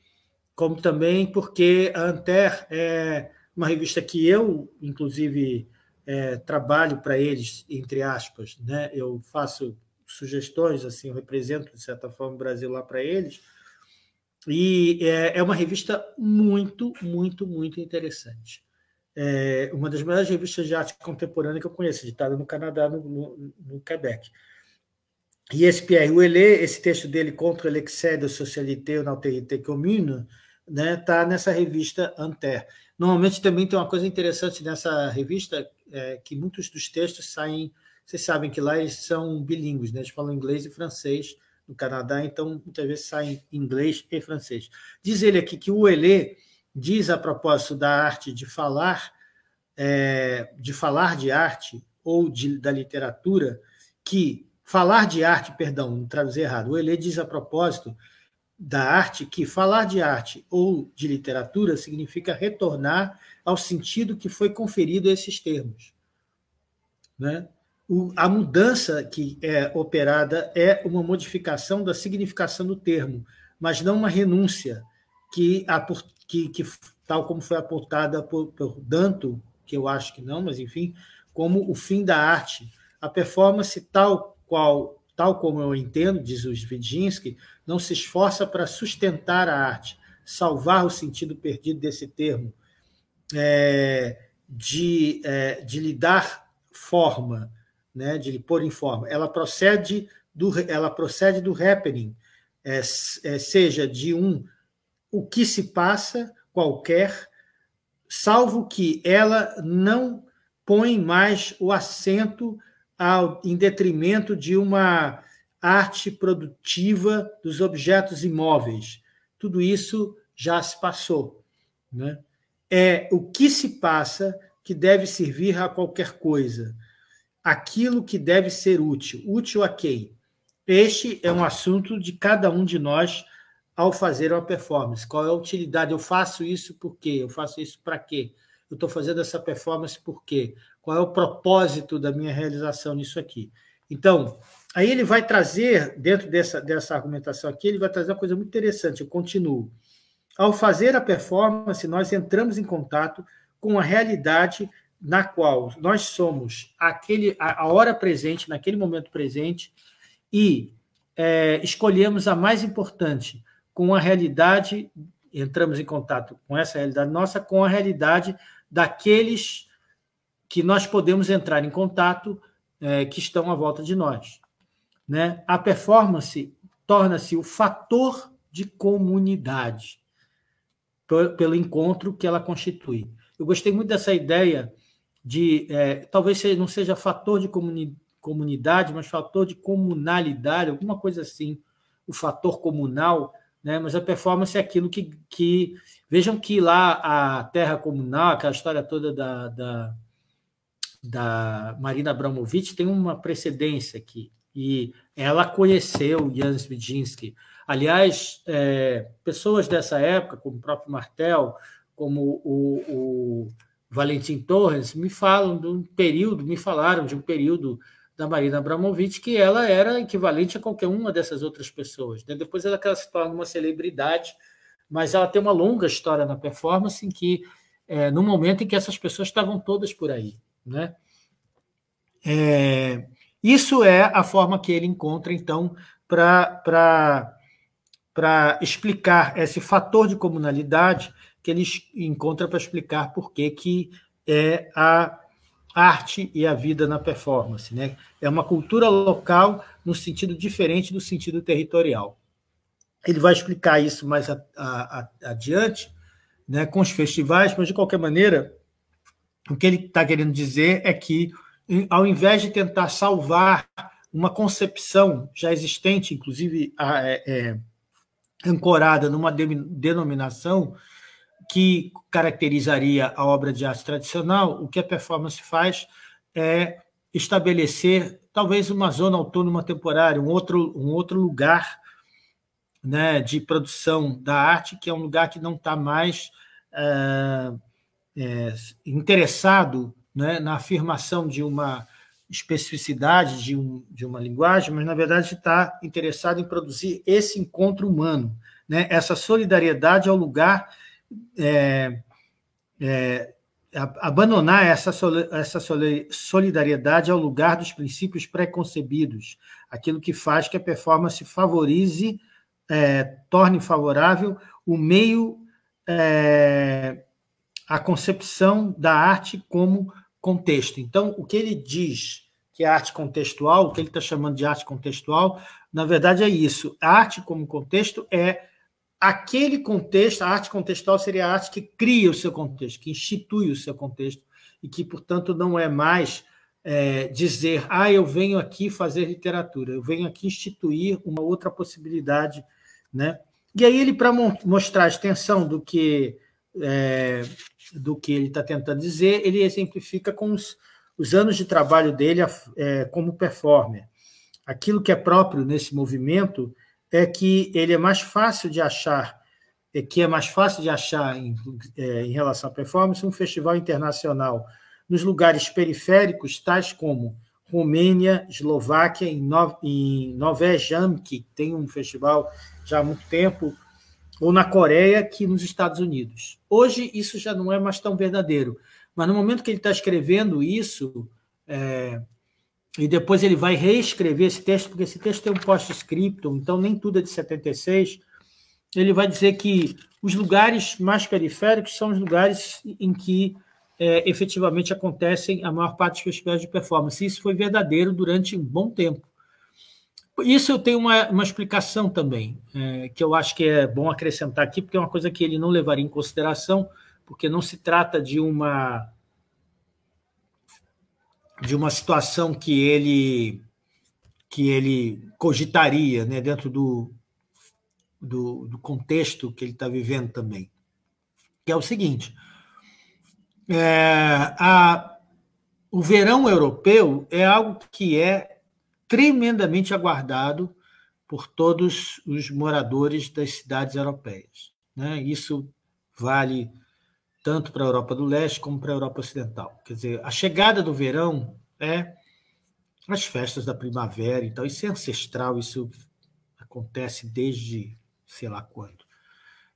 como também porque a Anter é uma revista que eu, inclusive, é, trabalho para eles, entre aspas. Né? Eu faço sugestões, assim, eu represento, de certa forma, o Brasil lá para eles. E é, é, uma revista muito, muito, muito interessante. É uma das melhores revistas de arte contemporânea que eu conheço, editada no Canadá, no, no, no Quebec. E esse Pierre Ouellet, esse texto dele, Contra l'excès de socialité ou l'altérité commune, né, tá nessa revista Anter. Normalmente também tem uma coisa interessante nessa revista, é, que muitos dos textos saem vocês sabem que lá eles são bilíngues, né? Eles falam inglês e francês no Canadá, então muitas vezes saem inglês e francês. Diz ele aqui que o Elê diz a propósito da arte de falar, é, de falar de arte ou de, da literatura, que falar de arte, perdão, traduzi errado, o Elê diz a propósito da arte que falar de arte ou de literatura significa retornar ao sentido que foi conferido a esses termos. Né? o, a mudança que é operada é uma modificação da significação do termo, mas não uma renúncia que, que, que tal como foi apontada por, por Danto, que eu acho que não, mas enfim, como o fim da arte. A performance tal qual tal como eu entendo, diz o Svidjinsky, não se esforça para sustentar a arte, salvar o sentido perdido desse termo, é, de, é, de lhe dar forma, né, de pôr em forma, ela procede do, ela procede do happening, é, é, seja de um o que se passa qualquer, salvo que ela não põe mais o acento ao, em detrimento de uma arte produtiva dos objetos imóveis. Tudo isso já se passou. Né? É o que se passa que deve servir a qualquer coisa aquilo que deve ser útil. Útil a quem? Este é um assunto de cada um de nós ao fazer uma performance. Qual é a utilidade? Eu faço isso por quê? Eu faço isso para quê? Eu estou fazendo essa performance por quê? Qual é o propósito da minha realização nisso aqui? Então, aí ele vai trazer, dentro dessa, dessa argumentação aqui, ele vai trazer uma coisa muito interessante. Eu continuo. Ao fazer a performance, nós entramos em contato com a realidade na qual nós somos aquele, a, hora presente, naquele momento presente, e é, escolhemos a mais importante, com a realidade, entramos em contato com essa realidade nossa, com a realidade daqueles que nós podemos entrar em contato é, que estão à volta de nós. Né? A performance torna-se o fator de comunidade pelo encontro que ela constitui. Eu gostei muito dessa ideia de é, talvez não seja fator de comuni comunidade, mas fator de comunalidade, alguma coisa assim, o fator comunal, né? mas a performance é aquilo que, que. Vejam que lá a terra comunal, aquela história toda da, da, da Marina Abramovic, tem uma precedência aqui. E ela conheceu Jan Svidzinski. Aliás, é, pessoas dessa época, como o próprio Martel, como o, o Valentim Torres, me falam de um período, me falaram de um período da Marina Abramovic que ela era equivalente a qualquer uma dessas outras pessoas. Né? Depois ela, ela se torna uma celebridade, mas ela tem uma longa história na performance em que é, no momento em que essas pessoas estavam todas por aí, né? É, isso é a forma que ele encontra então para para explicar esse fator de comunalidade que ele encontra para explicar por que, que é a arte e a vida na performance. Né? É uma cultura local no sentido diferente do sentido territorial. Ele vai explicar isso mais a, a, a, adiante né, com os festivais, mas de qualquer maneira, o que ele está querendo dizer é que, ao invés de tentar salvar uma concepção já existente, inclusive é, é, ancorada numa denominação, que caracterizaria a obra de arte tradicional, o que a performance faz é estabelecer talvez uma zona autônoma temporária, um outro, um outro lugar né, de produção da arte, que é um lugar que não está mais é, é, interessado né, na afirmação de uma especificidade de, um, de uma linguagem, mas, na verdade, está interessado em produzir esse encontro humano, né, essa solidariedade ao lugar é, é, abandonar essa, essa solidariedade ao lugar dos princípios preconcebidos, aquilo que faz que a performance favorize, é, torne favorável o meio, é, a concepção da arte como contexto. Então, o que ele diz que é arte contextual, o que ele está chamando de arte contextual, na verdade é isso. A arte como contexto é aquele contexto, a arte contextual seria a arte que cria o seu contexto, que institui o seu contexto, e que, portanto, não é mais é, dizer, ah, eu venho aqui fazer literatura, eu venho aqui instituir uma outra possibilidade. Né? E aí ele, para mostrar a extensão do que, é, do que ele está tentando dizer, ele exemplifica com os, os anos de trabalho dele é, como performer. Aquilo que é próprio nesse movimento é que ele é mais fácil de achar, é que é mais fácil de achar em, é, em relação à performance um festival internacional nos lugares periféricos, tais como Romênia, Eslováquia, em, no, em Novejam, que tem um festival já há muito tempo, ou na Coreia, que nos Estados Unidos. Hoje isso já não é mais tão verdadeiro, mas no momento que ele está escrevendo isso, é, e depois ele vai reescrever esse texto, porque esse texto tem é um post-scriptum, então nem tudo é de 76. Ele vai dizer que os lugares mais periféricos são os lugares em que é, efetivamente acontecem a maior parte dos festivais de performance. Isso foi verdadeiro durante um bom tempo. Isso eu tenho uma, uma explicação também, é, que eu acho que é bom acrescentar aqui, porque é uma coisa que ele não levaria em consideração, porque não se trata de uma de uma situação que ele que ele cogitaria né, dentro do, do, do contexto que ele está vivendo também, que é o seguinte: é, a, o verão europeu é algo que é tremendamente aguardado por todos os moradores das cidades europeias. Né? Isso vale tanto para a Europa do Leste como para a Europa Ocidental. Quer dizer, a chegada do verão é as festas da primavera, tal, isso é ancestral, isso acontece desde sei lá quando.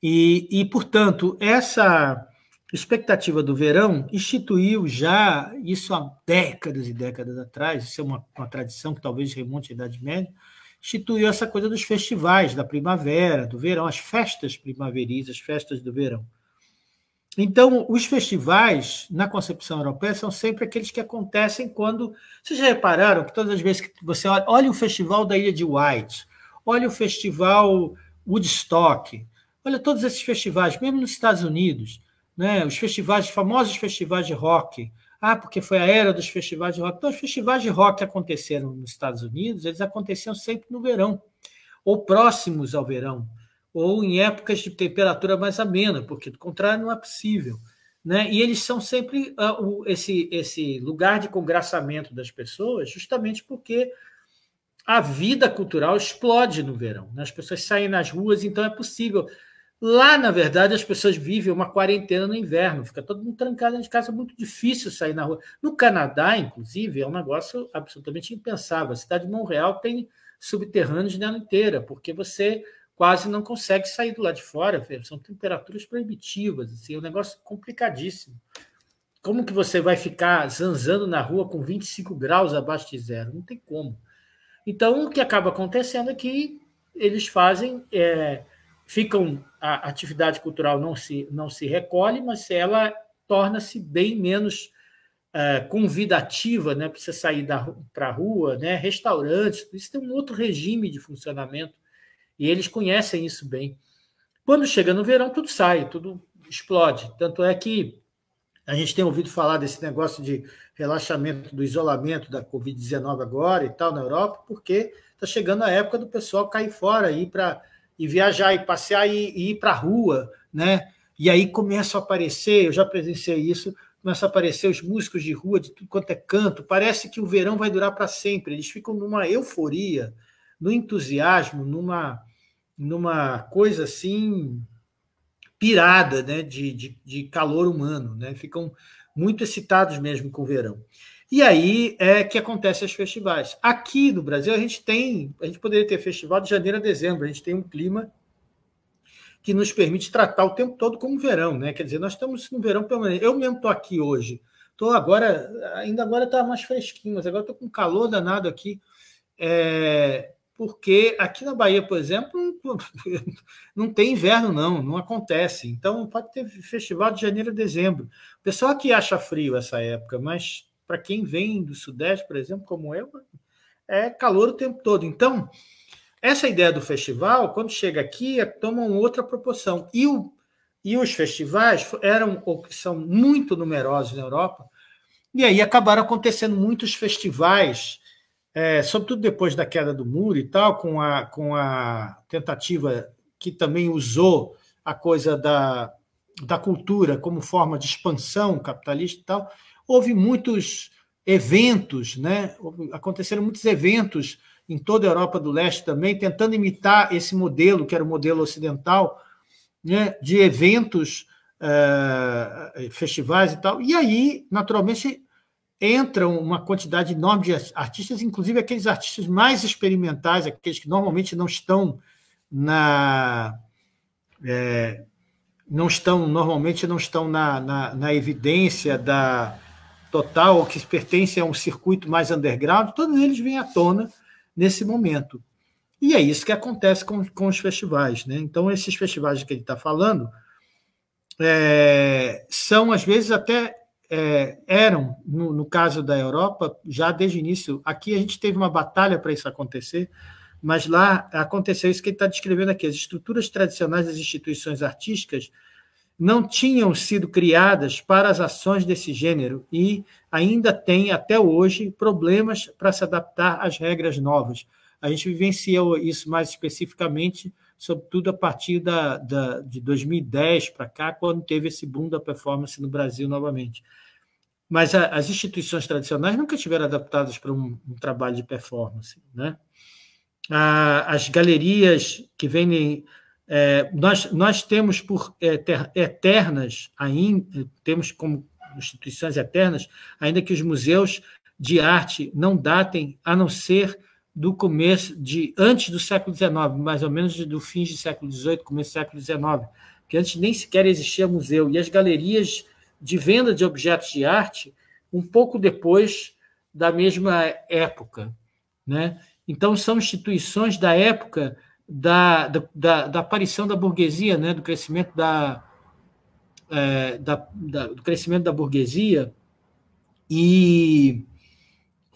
E, e portanto, essa expectativa do verão instituiu já isso há décadas e décadas atrás, isso é uma, uma tradição que talvez remonte à Idade Média, instituiu essa coisa dos festivais da primavera, do verão, as festas primaveris, as festas do verão. Então, os festivais, na concepção europeia, são sempre aqueles que acontecem quando. Vocês já repararam que todas as vezes que você olha, olha o festival da Ilha de White, olha o festival Woodstock, olha todos esses festivais, mesmo nos Estados Unidos, né? os festivais, os famosos festivais de rock. Ah, porque foi a era dos festivais de rock. Então, os festivais de rock que aconteceram nos Estados Unidos, eles aconteciam sempre no verão, ou próximos ao verão ou em épocas de temperatura mais amena, porque do contrário não é possível. Né? E eles são sempre uh, o, esse, esse lugar de congraçamento das pessoas, justamente porque a vida cultural explode no verão. Né? As pessoas saem nas ruas, então é possível. Lá, na verdade, as pessoas vivem uma quarentena no inverno, fica todo mundo trancado de casa, é muito difícil sair na rua. No Canadá, inclusive, é um negócio absolutamente impensável. A cidade de Montreal tem subterrâneos na inteira, porque você quase não consegue sair do lado de fora. São temperaturas proibitivas, assim, é um negócio complicadíssimo. Como que você vai ficar zanzando na rua com 25 graus abaixo de zero? Não tem como. Então, o que acaba acontecendo é que eles fazem, é, ficam a atividade cultural não se, não se recolhe, mas ela torna-se bem menos é, convidativa, né, para você sair para a rua, né, restaurantes. Isso tem um outro regime de funcionamento e eles conhecem isso bem. Quando chega no verão, tudo sai, tudo explode. Tanto é que a gente tem ouvido falar desse negócio de relaxamento do isolamento da Covid-19 agora e tal na Europa, porque está chegando a época do pessoal cair fora, ir para e viajar e passear e, e ir para a rua, né? E aí começa a aparecer, eu já presenciei isso, começa a aparecer os músicos de rua de tudo quanto é canto. Parece que o verão vai durar para sempre. Eles ficam numa euforia no entusiasmo, numa, numa coisa assim pirada né, de, de, de calor humano, né? ficam muito excitados mesmo com o verão. E aí é que acontece os festivais. Aqui no Brasil a gente tem, a gente poderia ter festival de janeiro a dezembro, a gente tem um clima que nos permite tratar o tempo todo como verão, né? Quer dizer, nós estamos no verão permanente. Eu mesmo estou aqui hoje. Estou agora, ainda agora está mais fresquinho, mas agora estou com calor danado aqui. É, porque aqui na Bahia, por exemplo, não tem inverno, não, não acontece. Então, pode ter festival de janeiro a dezembro. O pessoal aqui acha frio essa época, mas para quem vem do Sudeste, por exemplo, como eu, é calor o tempo todo. Então, essa ideia do festival, quando chega aqui, é, toma outra proporção. E, o, e os festivais eram ou são muito numerosos na Europa, e aí acabaram acontecendo muitos festivais é, sobretudo depois da queda do muro e tal, com a, com a tentativa que também usou a coisa da, da cultura como forma de expansão capitalista e tal, houve muitos eventos, né? aconteceram muitos eventos em toda a Europa do Leste também, tentando imitar esse modelo, que era o modelo ocidental, né? de eventos, eh, festivais e tal. E aí, naturalmente, entram uma quantidade enorme de artistas, inclusive aqueles artistas mais experimentais, aqueles que normalmente não estão na é, não estão normalmente não estão na, na, na, evidência da total que pertencem a um circuito mais underground, todos eles vêm à tona nesse momento. E é isso que acontece com, com os festivais. Né? Então, esses festivais que ele está falando é, são, às vezes, até é, eram, no, no, caso da Europa, já desde o início. Aqui a gente teve uma batalha para isso acontecer, mas lá aconteceu isso que ele está descrevendo aqui. As estruturas tradicionais das instituições artísticas não tinham sido criadas para as ações desse gênero e ainda têm, até hoje, problemas para se adaptar às regras novas. A gente vivenciou isso mais especificamente sobretudo a partir da, da de 2010 para cá, quando teve esse boom da performance no Brasil novamente. Mas a, as instituições tradicionais nunca tiveram adaptadas para um, um trabalho de performance. Né? A, as galerias que vendem. É, nós, nós temos por eter, eternas, ainda, temos como instituições eternas, ainda que os museus de arte não datem, a não ser do começo de antes do século XIX, mais ou menos do fim do século XVIII, começo do século XIX, que antes nem sequer existia museu e as galerias de venda de objetos de arte um pouco depois da mesma época, né? Então são instituições da época da, da, da aparição da burguesia, né? Do crescimento da, é, da, da do crescimento da burguesia e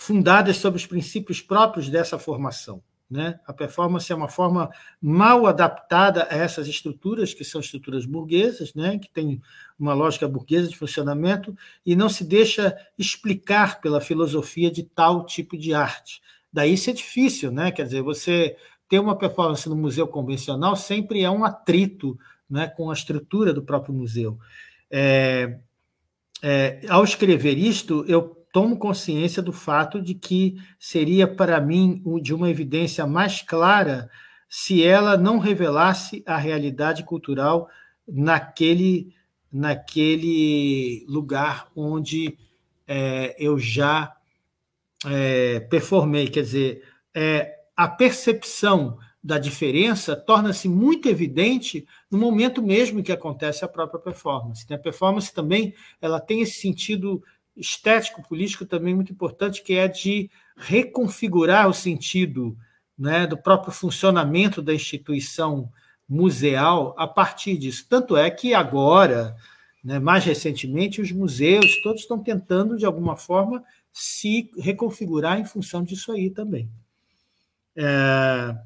fundadas sobre os princípios próprios dessa formação. Né? A performance é uma forma mal adaptada a essas estruturas, que são estruturas burguesas, né? que têm uma lógica burguesa de funcionamento, e não se deixa explicar pela filosofia de tal tipo de arte. Daí isso é difícil, né? quer dizer, você ter uma performance no museu convencional sempre é um atrito né? com a estrutura do próprio museu. É, é, ao escrever isto, eu tomo consciência do fato de que seria para mim de uma evidência mais clara se ela não revelasse a realidade cultural naquele, naquele lugar onde é, eu já é, performei. Quer dizer, é, a percepção da diferença torna-se muito evidente no momento mesmo que acontece a própria performance. Né? A performance também ela tem esse sentido estético político também muito importante, que é de reconfigurar o sentido né, do próprio funcionamento da instituição museal a partir disso. Tanto é que agora, né, mais recentemente, os museus todos estão tentando, de alguma forma, se reconfigurar em função disso aí também. É,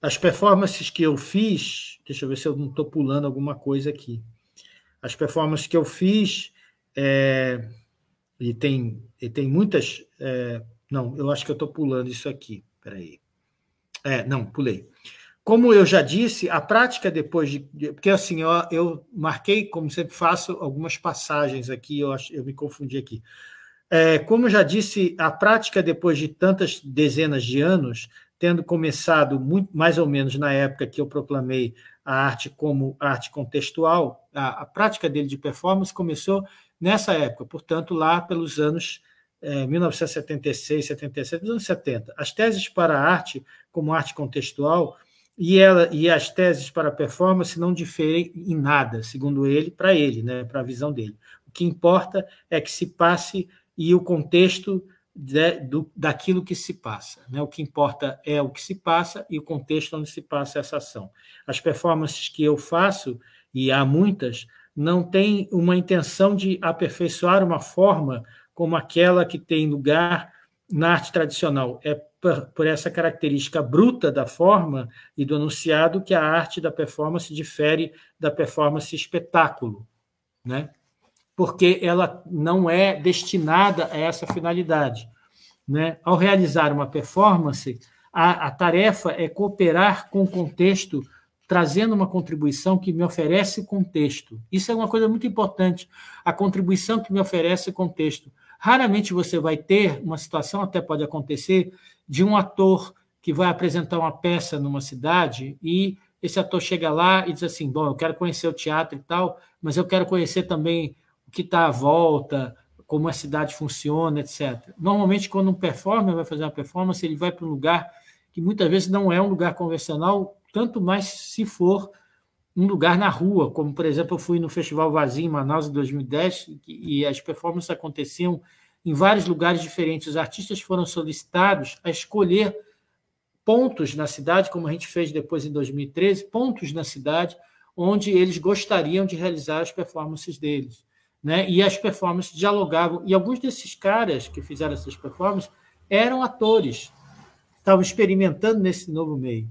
as performances que eu fiz, deixa eu ver se eu não estou pulando alguma coisa aqui. As performances que eu fiz, é, ele tem, ele tem muitas. É, não, eu acho que eu estou pulando isso aqui. Peraí. É, não, pulei. Como eu já disse, a prática depois de. Porque assim, eu, eu marquei, como sempre faço, algumas passagens aqui, eu, acho, eu me confundi aqui. É, como eu já disse, a prática depois de tantas dezenas de anos, tendo começado muito, mais ou menos na época que eu proclamei a arte como arte contextual, a, a prática dele de performance começou nessa época, portanto, lá pelos anos 1976, é, 77, anos 70. As teses para a arte, como arte contextual, e, ela, e as teses para a performance não diferem em nada, segundo ele, para ele, né, para a visão dele. O que importa é que se passe e o contexto de, do, daquilo que se passa. Né? O que importa é o que se passa e o contexto onde se passa essa ação. As performances que eu faço, e há muitas, não tem uma intenção de aperfeiçoar uma forma como aquela que tem lugar na arte tradicional. É por essa característica bruta da forma e do anunciado que a arte da performance difere da performance espetáculo, né? Porque ela não é destinada a essa finalidade, né? Ao realizar uma performance, a, a tarefa é cooperar com o contexto trazendo uma contribuição que me oferece contexto. Isso é uma coisa muito importante, a contribuição que me oferece contexto. Raramente você vai ter uma situação, até pode acontecer, de um ator que vai apresentar uma peça numa cidade e esse ator chega lá e diz assim: Bom, eu quero conhecer o teatro e tal, mas eu quero conhecer também o que está à volta, como a cidade funciona, etc. Normalmente, quando um performer vai fazer uma performance, ele vai para um lugar que muitas vezes não é um lugar convencional tanto mais se for um lugar na rua, como, por exemplo, eu fui no Festival Vazio em Manaus em 2010 e as performances aconteciam em vários lugares diferentes. Os artistas foram solicitados a escolher pontos na cidade, como a gente fez depois em 2013, pontos na cidade onde eles gostariam de realizar as performances deles. Né? E as performances dialogavam. E alguns desses caras que fizeram essas performances eram atores, estavam experimentando nesse novo meio.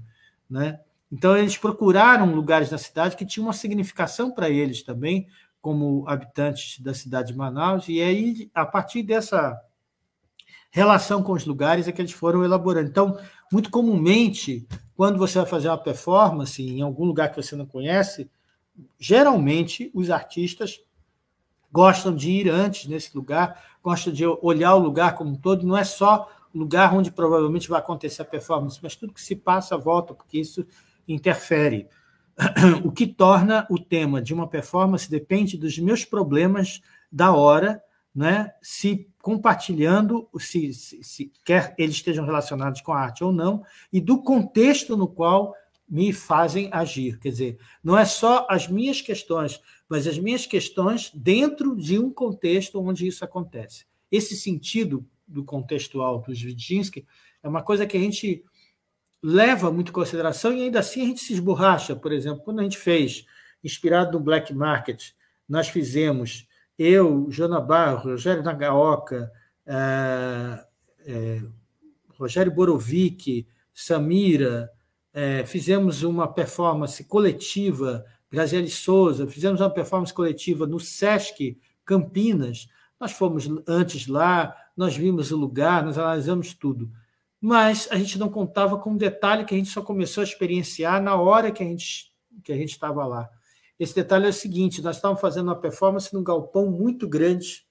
Né? Então, eles procuraram lugares na cidade que tinham uma significação para eles também, como habitantes da cidade de Manaus, e aí, a partir dessa relação com os lugares, é que eles foram elaborando. Então, muito comumente, quando você vai fazer uma performance em algum lugar que você não conhece, geralmente os artistas gostam de ir antes nesse lugar, gostam de olhar o lugar como um todo, não é só o lugar onde provavelmente vai acontecer a performance, mas tudo que se passa volta, porque isso interfere, o que torna o tema de uma performance depende dos meus problemas da hora, né? se compartilhando, se, se, se quer eles estejam relacionados com a arte ou não, e do contexto no qual me fazem agir. Quer dizer, não é só as minhas questões, mas as minhas questões dentro de um contexto onde isso acontece. Esse sentido do contextual do Zvidzinski é uma coisa que a gente leva muito em consideração e ainda assim a gente se esborracha. Por exemplo, quando a gente fez, inspirado no Black Market, nós fizemos eu, Jona Barro, Rogério Nagaoca, é, eh, é, eh, Rogério Borovic, Samira, é, fizemos uma performance coletiva, Graziele Souza, fizemos uma performance coletiva no Sesc Campinas. Nós fomos antes lá, nós vimos o lugar, nós analisamos tudo mas a gente não contava com um detalhe que a gente só começou a experienciar na hora que a gente que a gente estava lá. Esse detalhe é o seguinte: nós estávamos fazendo uma performance num galpão muito grande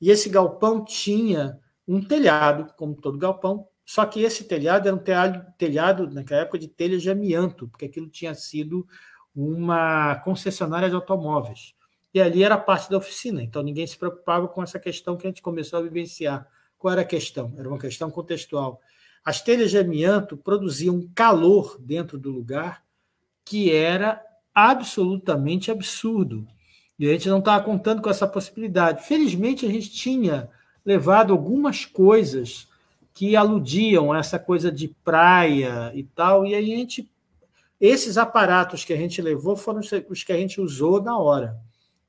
e esse galpão tinha um telhado, como todo galpão, só que esse telhado era um telhado, telhado naquela época de telha de amianto, porque aquilo tinha sido uma concessionária de automóveis. E ali era parte da oficina, então ninguém se preocupava com essa questão que a gente começou a vivenciar. Qual era a questão? Era uma questão contextual as telhas de amianto produziam calor dentro do lugar que era absolutamente absurdo. E a gente não estava contando com essa possibilidade. Felizmente, a gente tinha levado algumas coisas que aludiam a essa coisa de praia e tal, e aí a gente. Esses aparatos que a gente levou foram os que a gente usou na hora.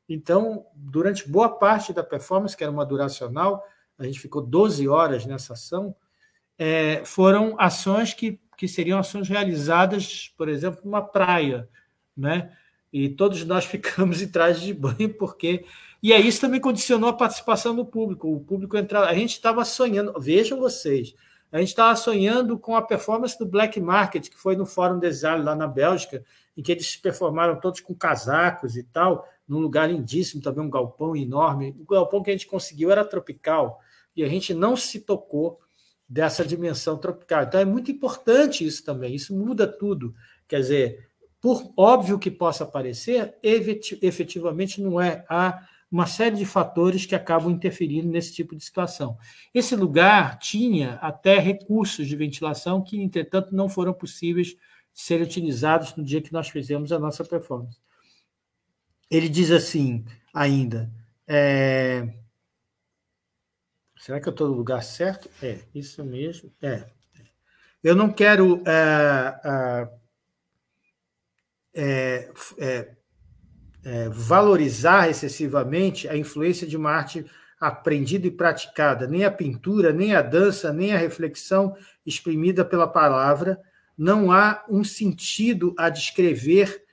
Então, durante boa parte da performance, que era uma duracional, a gente ficou 12 horas nessa ação, é, foram ações que, que seriam ações realizadas, por exemplo, numa praia, né? E todos nós ficamos em traje de banho porque e aí isso também condicionou a participação do público. O público entrava, a gente estava sonhando, vejam vocês, a gente estava sonhando com a performance do Black Market, que foi no Fórum Design lá na Bélgica, em que eles performaram todos com casacos e tal, num lugar lindíssimo, também um galpão enorme. O galpão que a gente conseguiu era tropical, e a gente não se tocou dessa dimensão tropical. Então é muito importante isso também, isso muda tudo. Quer dizer, por óbvio que possa parecer, efetivamente não é. Há uma série de fatores que acabam interferindo nesse tipo de situação. Esse lugar tinha até recursos de ventilação que, entretanto, não foram possíveis de serem utilizados no dia que nós fizemos a nossa performance. Ele diz assim ainda. É, Será que eu estou no lugar certo? É, isso mesmo. É. é. Eu não quero é, é, é, é, valorizar excessivamente a influência de uma arte aprendida e praticada, nem a pintura, nem a dança, nem a reflexão exprimida pela palavra. Não há um sentido a descrever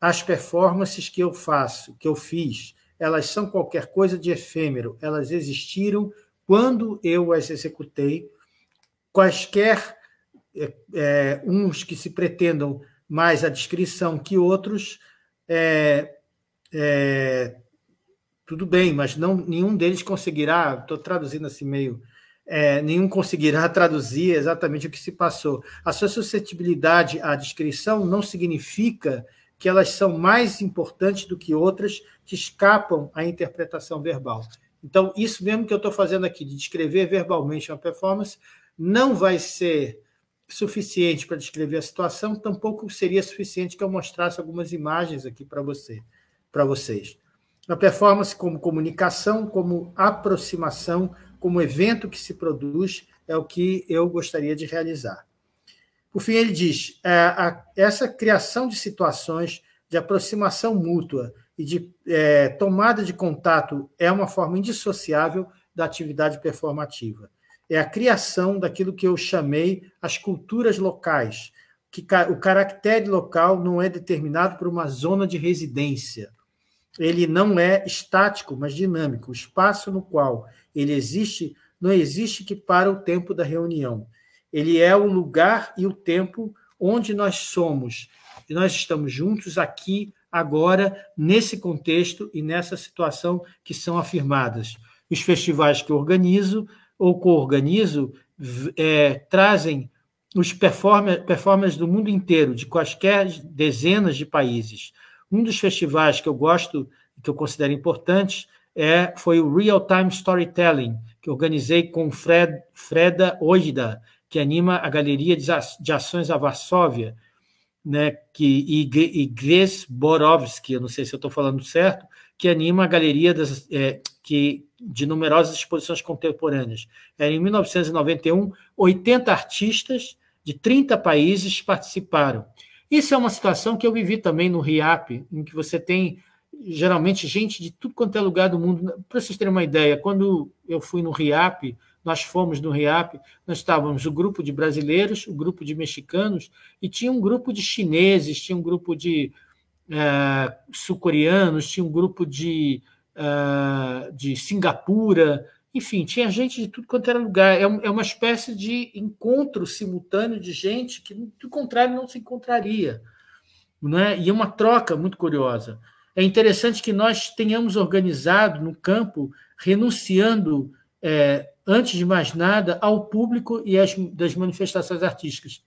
as performances que eu faço, que eu fiz. Elas são qualquer coisa de efêmero, elas existiram quando eu as executei, quaisquer é, é, uns que se pretendam mais à descrição que outros, é, é, tudo bem, mas não nenhum deles conseguirá, estou traduzindo assim meio, é, nenhum conseguirá traduzir exatamente o que se passou. A sua suscetibilidade à descrição não significa que elas são mais importantes do que outras que escapam à interpretação verbal. Então, isso mesmo que eu estou fazendo aqui, de descrever verbalmente uma performance, não vai ser suficiente para descrever a situação, tampouco seria suficiente que eu mostrasse algumas imagens aqui para você, para vocês. A performance como comunicação, como aproximação, como evento que se produz, é o que eu gostaria de realizar. Por fim, ele diz: é, essa criação de situações de aproximação mútua, e de é, tomada de contato é uma forma indissociável da atividade performativa. É a criação daquilo que eu chamei as culturas locais, que o caractere local não é determinado por uma zona de residência. Ele não é estático, mas dinâmico. O espaço no qual ele existe não existe que para o tempo da reunião. Ele é o lugar e o tempo onde nós somos. E nós estamos juntos aqui, agora nesse contexto e nessa situação que são afirmadas. Os festivais que organizo ou coorganizo é, trazem os performers, performers do mundo inteiro, de quaisquer dezenas de países. Um dos festivais que eu gosto, que eu considero importante, é, foi o Real Time Storytelling, que organizei com Fred, Freda Ojda, que anima a Galeria de Ações à Varsóvia, né, que, e, e Borowski, eu não sei se eu estou falando certo, que anima a galeria das, é, que, de numerosas exposições contemporâneas. Era em 1991, 80 artistas de 30 países participaram. Isso é uma situação que eu vivi também no RIAP, em que você tem geralmente gente de tudo quanto é lugar do mundo. Para vocês terem uma ideia, quando eu fui no RIAP, nós fomos no RIAP, nós estávamos o grupo de brasileiros, o grupo de mexicanos, e tinha um grupo de chineses, tinha um grupo de é, sul-coreanos, tinha um grupo de, é, de Singapura, enfim, tinha gente de tudo quanto era lugar. É, é uma espécie de encontro simultâneo de gente que, do contrário, não se encontraria. Né? E é uma troca muito curiosa. É interessante que nós tenhamos organizado no campo, renunciando é, antes de mais nada, ao público e às das manifestações artísticas.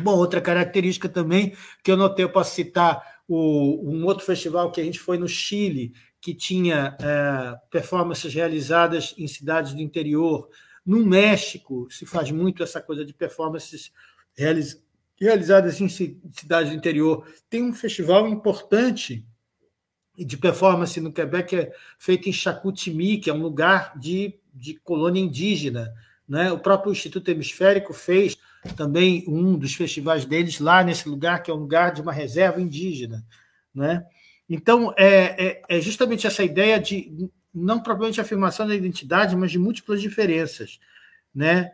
Bom, outra característica também que eu notei, eu posso citar o, um outro festival que a gente foi no Chile, que tinha é, performances realizadas em cidades do interior. No México, se faz muito essa coisa de performances realiz, realizadas em cidades do interior. Tem um festival importante de performance no Quebec é feito em Chicoutimi, que é um lugar de, de colônia indígena. Né? O próprio Instituto Hemisférico fez também um dos festivais deles lá nesse lugar, que é um lugar de uma reserva indígena. Né? Então, é, é, é justamente essa ideia de, não propriamente a afirmação da identidade, mas de múltiplas diferenças. Né?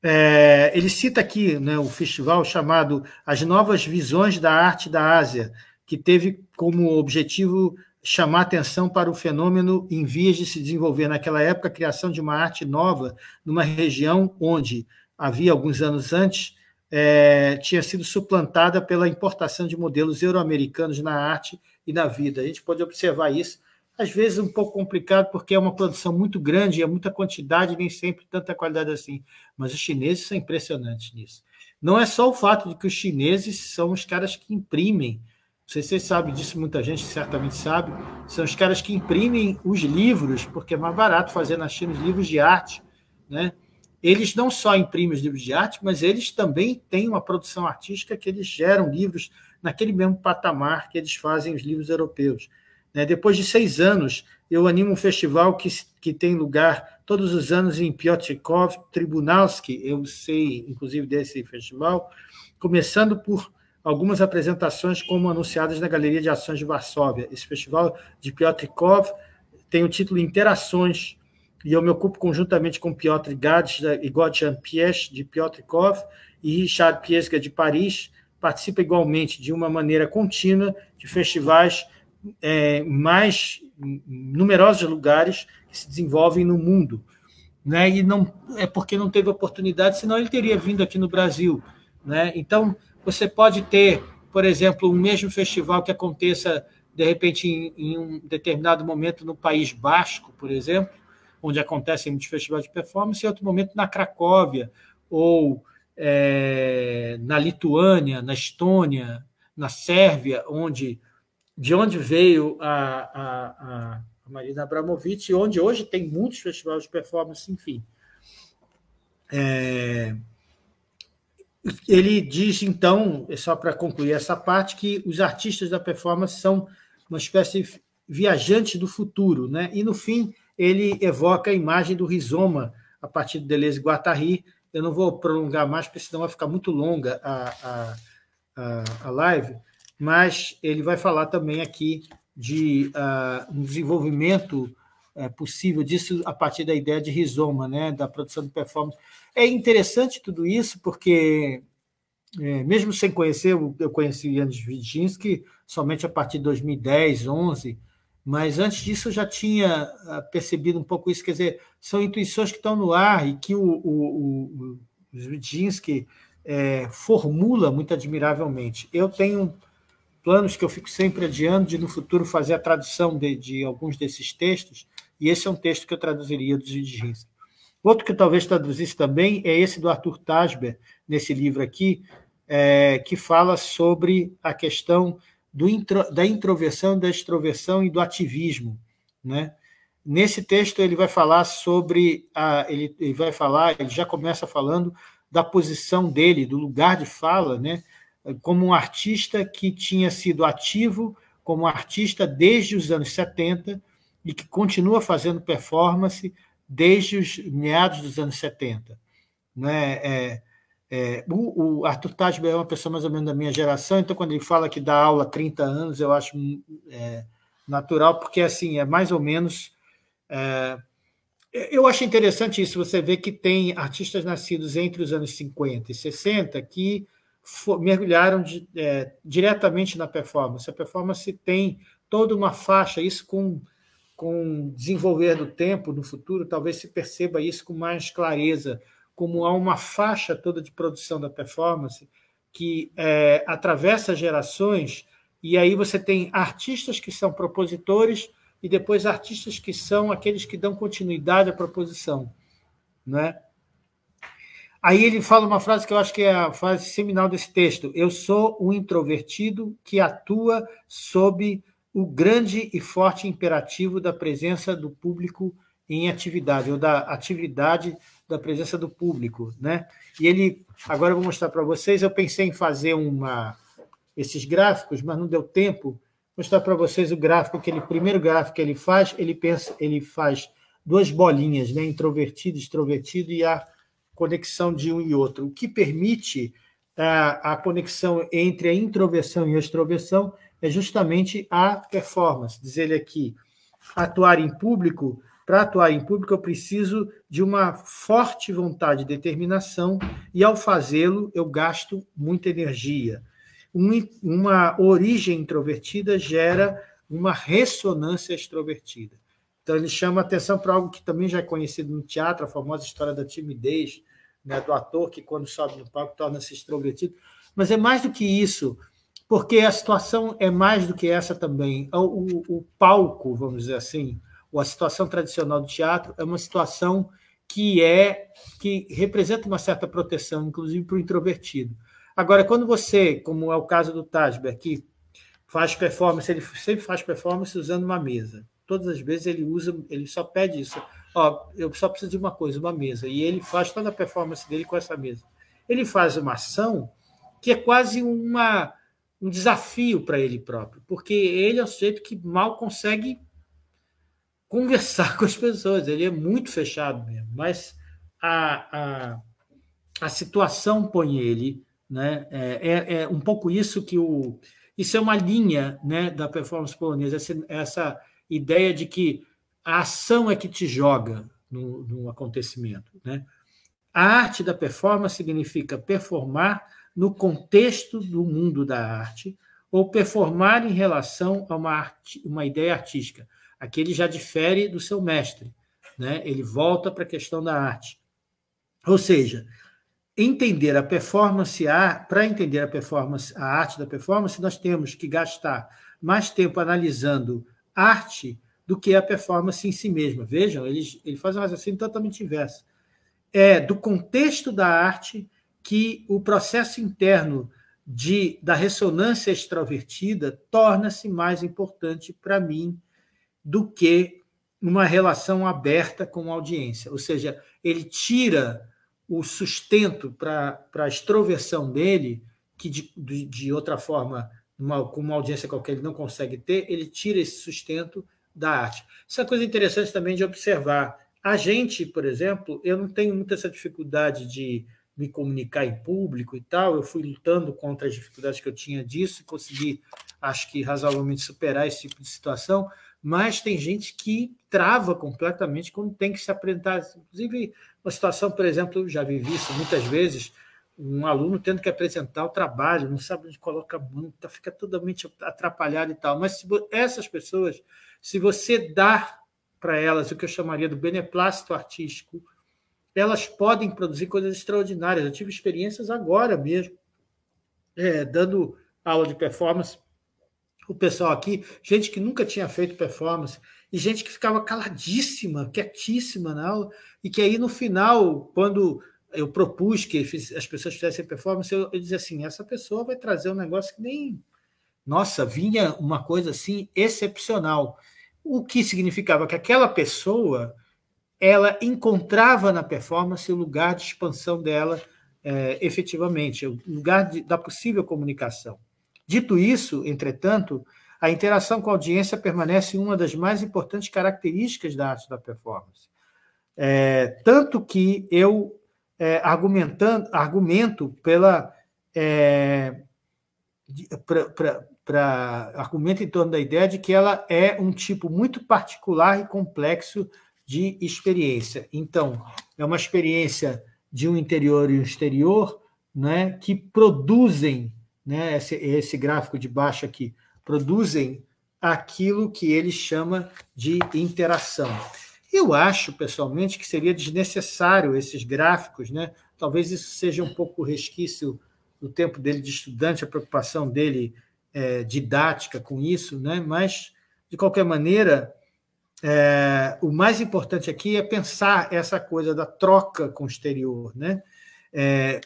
É, ele cita aqui né, o festival chamado As Novas Visões da Arte da Ásia, que teve como objetivo chamar atenção para o fenômeno em vias de se desenvolver naquela época, a criação de uma arte nova numa região onde, havia alguns anos antes, é, tinha sido suplantada pela importação de modelos euro-americanos na arte e na vida. A gente pode observar isso, às vezes um pouco complicado, porque é uma produção muito grande, é muita quantidade, nem sempre tanta qualidade assim. Mas os chineses são impressionantes nisso. Não é só o fato de que os chineses são os caras que imprimem sei se vocês sabem disso, muita gente certamente sabe, são os caras que imprimem os livros, porque é mais barato fazer na China os livros de arte. Né? Eles não só imprimem os livros de arte, mas eles também têm uma produção artística que eles geram livros naquele mesmo patamar que eles fazem os livros europeus. Né? Depois de seis anos, eu animo um festival que, que tem lugar todos os anos em Piotrkov, Tribunalski, eu sei, inclusive, desse festival, começando por algumas apresentações como anunciadas na Galeria de Ações de Varsóvia. Esse festival de Piotr Piotrkov tem o título Interações, e eu me ocupo conjuntamente com Piotr Gades e Gotjan Pies de Piotr Piotrkov e Richard Piesga de Paris, participa igualmente de uma maneira contínua de festivais é, mais numerosos lugares que se desenvolvem no mundo. Né? E não é porque não teve oportunidade, senão ele teria vindo aqui no Brasil. Né? Então, você pode ter, por exemplo, um mesmo festival que aconteça, de repente, em, em um determinado momento no País Basco, por exemplo, onde acontecem muitos festivais de performance, e outro momento na Cracóvia, ou é, na Lituânia, na Estônia, na Sérvia, onde de onde veio a, a, a Marina Abramovic, onde hoje tem muitos festivais de performance, enfim. É, ele diz, então, é só para concluir essa parte, que os artistas da performance são uma espécie de viajantes do futuro, né? E no fim ele evoca a imagem do rizoma a partir de Deleuze e Guattari. Eu não vou prolongar mais, porque senão vai ficar muito longa a, a, a, live, mas ele vai falar também aqui de uh, um desenvolvimento é possível disso a partir da ideia de rizoma, né, da produção de performance. É interessante tudo isso porque, é, mesmo sem conhecer, eu conheci Janusz Viginski somente a partir de 2010, 2011, mas antes disso eu já tinha ah, percebido um pouco isso, quer dizer, são intuições que estão no ar e que o, o, o, o é, formula muito admiravelmente. Eu tenho planos que eu fico sempre adiando de no futuro fazer a tradução de, de alguns desses textos, e esse é um texto que eu traduziria dos indígenas. Outro que eu talvez traduzisse também é esse do Arthur Tasber, nesse livro aqui, é, que fala sobre a questão intro, da introversão, da extroversão e do ativismo. Né? Nesse texto ele vai falar sobre a, ele, ele, vai falar, ele já começa falando da posição dele, do lugar de fala, né? Como um artista que tinha sido ativo como artista desde os anos 70 e que continua fazendo performance desde os meados dos anos 70. Né? É, é, o, o, Arthur Tasber é uma pessoa mais ou menos da minha geração, então quando ele fala que dá aula há 30 anos, eu acho é, natural, porque assim é mais ou menos. É, eu acho interessante isso, você vê que tem artistas nascidos entre os anos 50 e 60 que mergulharam de, é, diretamente na performance. A performance tem toda uma faixa, isso com com o desenvolver do tempo no futuro, talvez se perceba isso com mais clareza, como há uma faixa toda de produção da performance que é, atravessa gerações, e aí você tem artistas que são propositores e depois artistas que são aqueles que dão continuidade à proposição. Né? Aí ele fala uma frase que eu acho que é a frase seminal desse texto: Eu sou um introvertido que atua sob o grande e forte imperativo da presença do público em atividade, ou da atividade da presença do público, né? E ele, agora eu vou mostrar para vocês, eu pensei em fazer uma esses gráficos, mas não deu tempo. Vou mostrar para vocês o gráfico que ele primeiro gráfico que ele faz, ele pensa, ele faz duas bolinhas, né, introvertido, extrovertido e a conexão de um e outro, o que permite a, ah, a conexão entre a introversão e a extroversão é justamente a performance. Diz ele aqui, atuar em público, para atuar em público eu preciso de uma forte vontade e determinação, e ao fazê-lo eu gasto muita energia. uma origem introvertida gera uma ressonância extrovertida. Então ele chama atenção para algo que também já é conhecido no teatro, a famosa história da timidez, né, do ator que quando sobe no palco torna-se extrovertido. Mas é mais do que isso porque a situação é mais do que essa também. O, o, o palco, vamos dizer assim, ou a situação tradicional do teatro é uma situação que é que representa uma certa proteção, inclusive para o introvertido. Agora, quando você, como é o caso do Tasber, que faz performance, ele sempre faz performance usando uma mesa. Todas as vezes ele usa, ele só pede isso. Ó, eu só preciso de uma coisa, uma mesa. E ele faz toda a performance dele com essa mesa. Ele faz uma ação que é quase uma um desafio para ele próprio, porque ele é um sujeito que mal consegue conversar com as pessoas, ele é muito fechado mesmo, mas a, a, a situação põe ele, né? É, é, é um pouco isso que o. Isso é uma linha né, da performance polonesa, essa, essa ideia de que a ação é que te joga no, no acontecimento. Né? A arte da performance significa performar no contexto do mundo da arte ou performar em relação a uma, arte, uma ideia artística. Aqui ele já difere do seu mestre, né? ele volta para a questão da arte. Ou seja, entender a performance, para entender a performance, a arte da performance, nós temos que gastar mais tempo analisando arte do que a performance em si mesma. Vejam, ele, ele faz um raciocínio totalmente inverso. É do contexto da arte que o processo interno de, da ressonância extrovertida torna-se mais importante para mim do que uma relação aberta com a audiência. Ou seja, ele tira o sustento para a extroversão dele, que de, de, de outra forma, uma, com uma audiência qualquer, ele não consegue ter, ele tira esse sustento da arte. Isso é coisa interessante também de observar. A gente, por exemplo, eu não tenho muita essa dificuldade de me comunicar em público e tal. Eu fui lutando contra as dificuldades que eu tinha disso, consegui, acho que razoavelmente superar esse tipo de situação. Mas tem gente que trava completamente quando tem que se apresentar. Inclusive, uma situação, por exemplo, já vivi isso muitas vezes, um aluno tendo que apresentar o trabalho, não sabe onde coloca a mão, tá, fica totalmente atrapalhado e tal. Mas se, essas pessoas, se você dá para elas o que eu chamaria do beneplácito artístico, elas podem produzir coisas extraordinárias. Eu tive experiências agora mesmo, é, dando aula de performance. O pessoal aqui, gente que nunca tinha feito performance, e gente que ficava caladíssima, quietíssima na aula, e que aí no final, quando eu propus que as pessoas fizessem performance, eu, eu dizia assim: essa pessoa vai trazer um negócio que nem. Nossa, vinha uma coisa assim excepcional. O que significava que aquela pessoa ela encontrava na performance o lugar de expansão dela é, efetivamente, o lugar de, da possível comunicação. Dito isso, entretanto, a interação com a audiência permanece uma das mais importantes características da arte da performance. É, tanto que eu é, argumentando, argumento pela. É, pra, pra, pra, argumento em torno da ideia de que ela é um tipo muito particular e complexo de experiência. Então, é uma experiência de um interior e um exterior, né, que produzem, né, esse, esse gráfico de baixo aqui, produzem aquilo que ele chama de interação. Eu acho, pessoalmente, que seria desnecessário esses gráficos, né? Talvez isso seja um pouco resquício do tempo dele de estudante, a preocupação dele é, didática com isso, né? Mas, de qualquer maneira, é, o mais importante aqui é pensar essa coisa da troca com o exterior, né? É,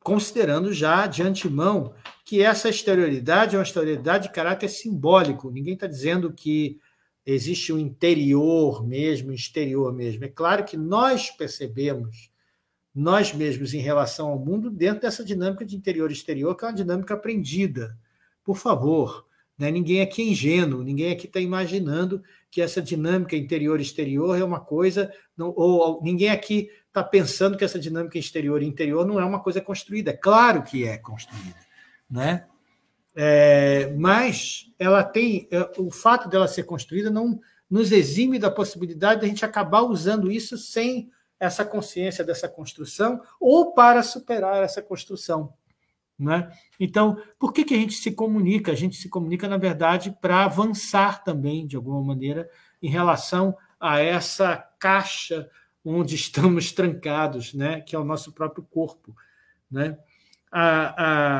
considerando já de antemão que essa exterioridade é uma exterioridade de caráter simbólico. Ninguém está dizendo que existe um interior mesmo, um exterior mesmo. É claro que nós percebemos nós mesmos em relação ao mundo dentro dessa dinâmica de interior e exterior, que é uma dinâmica aprendida. Por favor, né? ninguém aqui é ingênuo, ninguém aqui está imaginando que essa dinâmica interior-exterior é uma coisa, não, ou ninguém aqui está pensando que essa dinâmica exterior-interior não é uma coisa construída. É claro que é construída, né? É, mas ela tem é, o fato dela ser construída não nos exime da possibilidade de a gente acabar usando isso sem essa consciência dessa construção ou para superar essa construção. Né? Então, por que, que a gente se comunica? A gente se comunica, na verdade, para avançar também, de alguma maneira, em relação a essa caixa onde estamos trancados, né? que é o nosso próprio corpo. Né? A,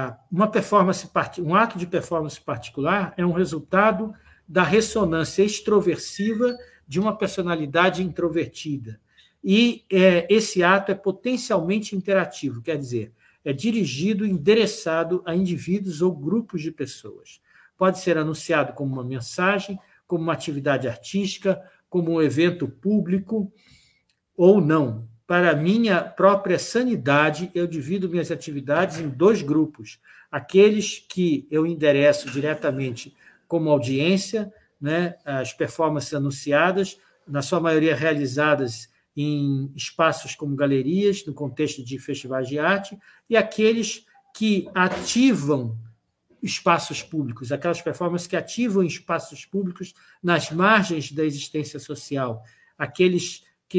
a, uma performance, um ato de performance particular é um resultado da ressonância extroversiva de uma personalidade introvertida. E é, esse ato é potencialmente interativo, quer dizer, é dirigido e endereçado a indivíduos ou grupos de pessoas. Pode ser anunciado como uma mensagem, como uma atividade artística, como um evento público ou não. Para minha própria sanidade, eu divido minhas atividades em dois grupos: aqueles que eu endereço diretamente como audiência, né, as performances anunciadas, na sua maioria realizadas em espaços como galerias, no contexto de festivais de arte, e aqueles que ativam espaços públicos, aquelas performances que ativam espaços públicos nas margens da existência social, aqueles que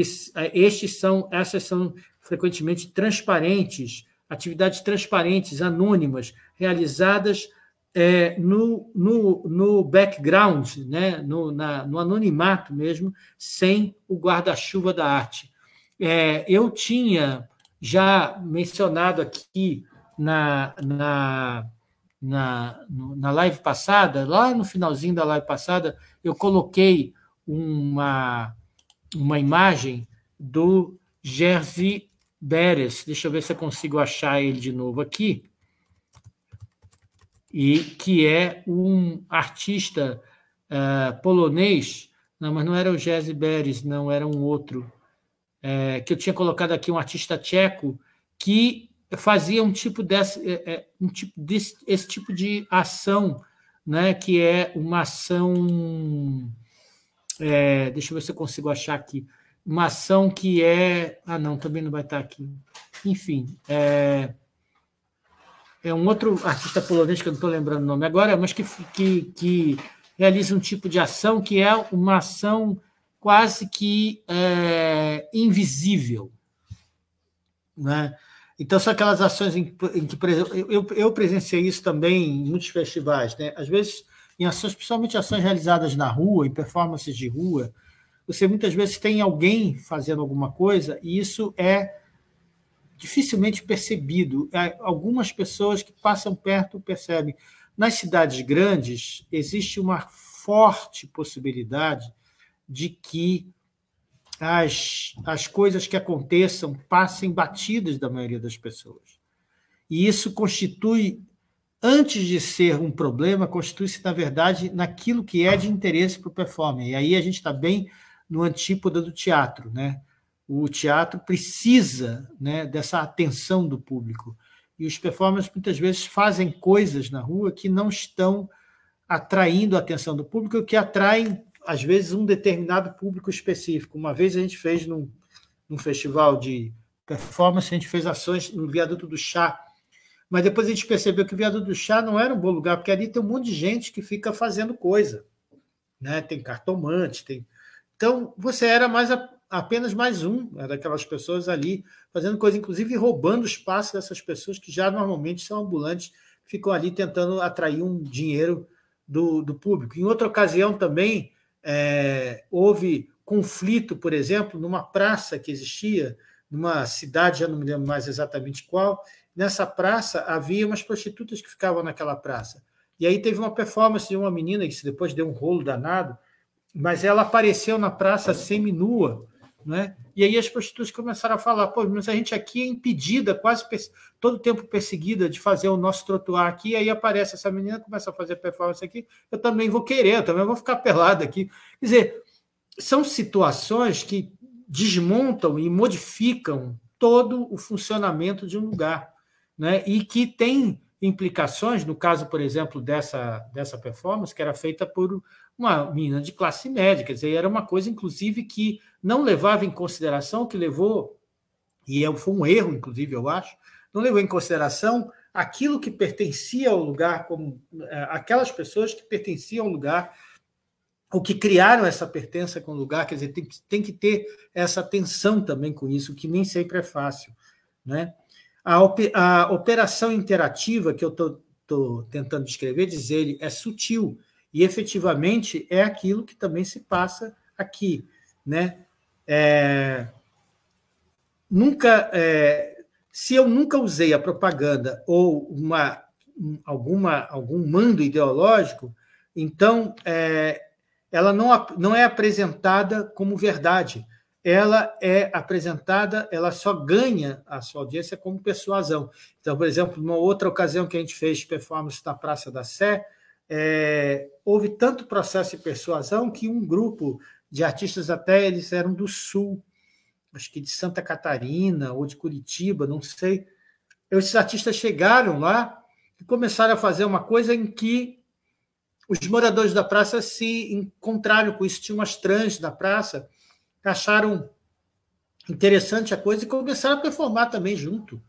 estes são, essas são frequentemente transparentes, atividades transparentes, anônimas, realizadas é, no, no, no background, né? no, na, no anonimato mesmo, sem o guarda-chuva da arte. É, eu tinha já mencionado aqui na, na, na, na live passada, lá no finalzinho da live passada, eu coloquei uma, uma imagem do Jerzy Beres. Deixa eu ver se eu consigo achar ele de novo aqui e que é um artista uh, polonês, não, mas não era o Jesse Beres, não, era um outro, é, que eu tinha colocado aqui, um artista tcheco, que fazia um tipo desse, eh, é, um tipo desse esse tipo de ação, né, que é uma ação, é, deixa eu ver se eu consigo achar aqui, uma ação que é, ah não, também não vai estar aqui, enfim, é, é um outro artista polonês que eu não estou lembrando o nome agora, mas que, que, que, realiza um tipo de ação que é uma ação quase que é, invisível. Né? Então, são aquelas ações em, em que, por exemplo, eu, eu presenciei isso também em muitos festivais. Né? Às vezes, em ações, principalmente ações realizadas na rua, em performances de rua, você muitas vezes tem alguém fazendo alguma coisa e isso é dificilmente percebido. É, algumas pessoas que passam perto percebem. Nas cidades grandes, existe uma forte possibilidade de que as, as coisas que aconteçam passem batidas da maioria das pessoas. E isso constitui, antes de ser um problema, constitui-se, na verdade, naquilo que é de interesse para o performer. E aí a gente está bem no antípoda do teatro, né? O teatro precisa né, dessa atenção do público. E os performers muitas vezes fazem coisas na rua que não estão atraindo a atenção do público, que atraem, às vezes, um determinado público específico. Uma vez a gente fez num, num festival de performance, a gente fez ações no Viaduto do Chá, mas depois a gente percebeu que o Viaduto do Chá não era um bom lugar, porque ali tem um monte de gente que fica fazendo coisa. Né? Tem cartomante, tem. Então, você era mais apenas mais um né, daquelas pessoas ali, fazendo coisa, inclusive roubando espaço dessas pessoas que já normalmente são ambulantes, ficam ali tentando atrair um dinheiro do, do público. Em outra ocasião também é, houve conflito, por exemplo, numa praça que existia, numa cidade, já não me lembro mais exatamente qual. Nessa praça havia umas prostitutas que ficavam naquela praça. E aí teve uma performance de uma menina que depois deu um rolo danado, mas ela apareceu na praça semi nua né? E aí as prostitutas começaram a falar: pô, mas a gente aqui é impedida, quase todo tempo perseguida de fazer o nosso trotuar aqui. E aí aparece essa menina, começa a fazer performance aqui. Eu também vou querer, eu também vou ficar pelada aqui. Quer dizer, são situações que desmontam e modificam todo o funcionamento de um lugar, né? E que tem implicações, no caso, por exemplo, dessa, dessa performance, que era feita por uma menina de classe média, quer dizer, era uma coisa, inclusive, que não levava em consideração que levou, e é foi um erro, inclusive, eu acho, não levou em consideração aquilo que pertencia ao lugar, como é, aquelas pessoas que pertenciam ao lugar, ou que criaram essa pertença com o lugar, quer dizer, tem, tem que ter essa atenção também com isso, que nem sempre é fácil. Né? A, op, a operação interativa que eu estou tentando descrever, diz ele, é sutil, e efetivamente é aquilo que também se passa aqui. Né? é, nunca, é, se eu nunca usei a propaganda ou uma, alguma, algum mando ideológico, então é, ela não, não é apresentada como verdade. Ela é apresentada, ela só ganha a sua audiência como persuasão. Então, por exemplo, numa outra ocasião que a gente fez performance na Praça da Sé, é, houve tanto processo de persuasão que um grupo de artistas até eles eram do Sul, acho que de Santa Catarina ou de Curitiba, não sei. Esses artistas chegaram lá e começaram a fazer uma coisa em que os moradores da praça se encontraram com isso. tinham umas trans da praça, acharam interessante a coisa e começaram a performar também junto.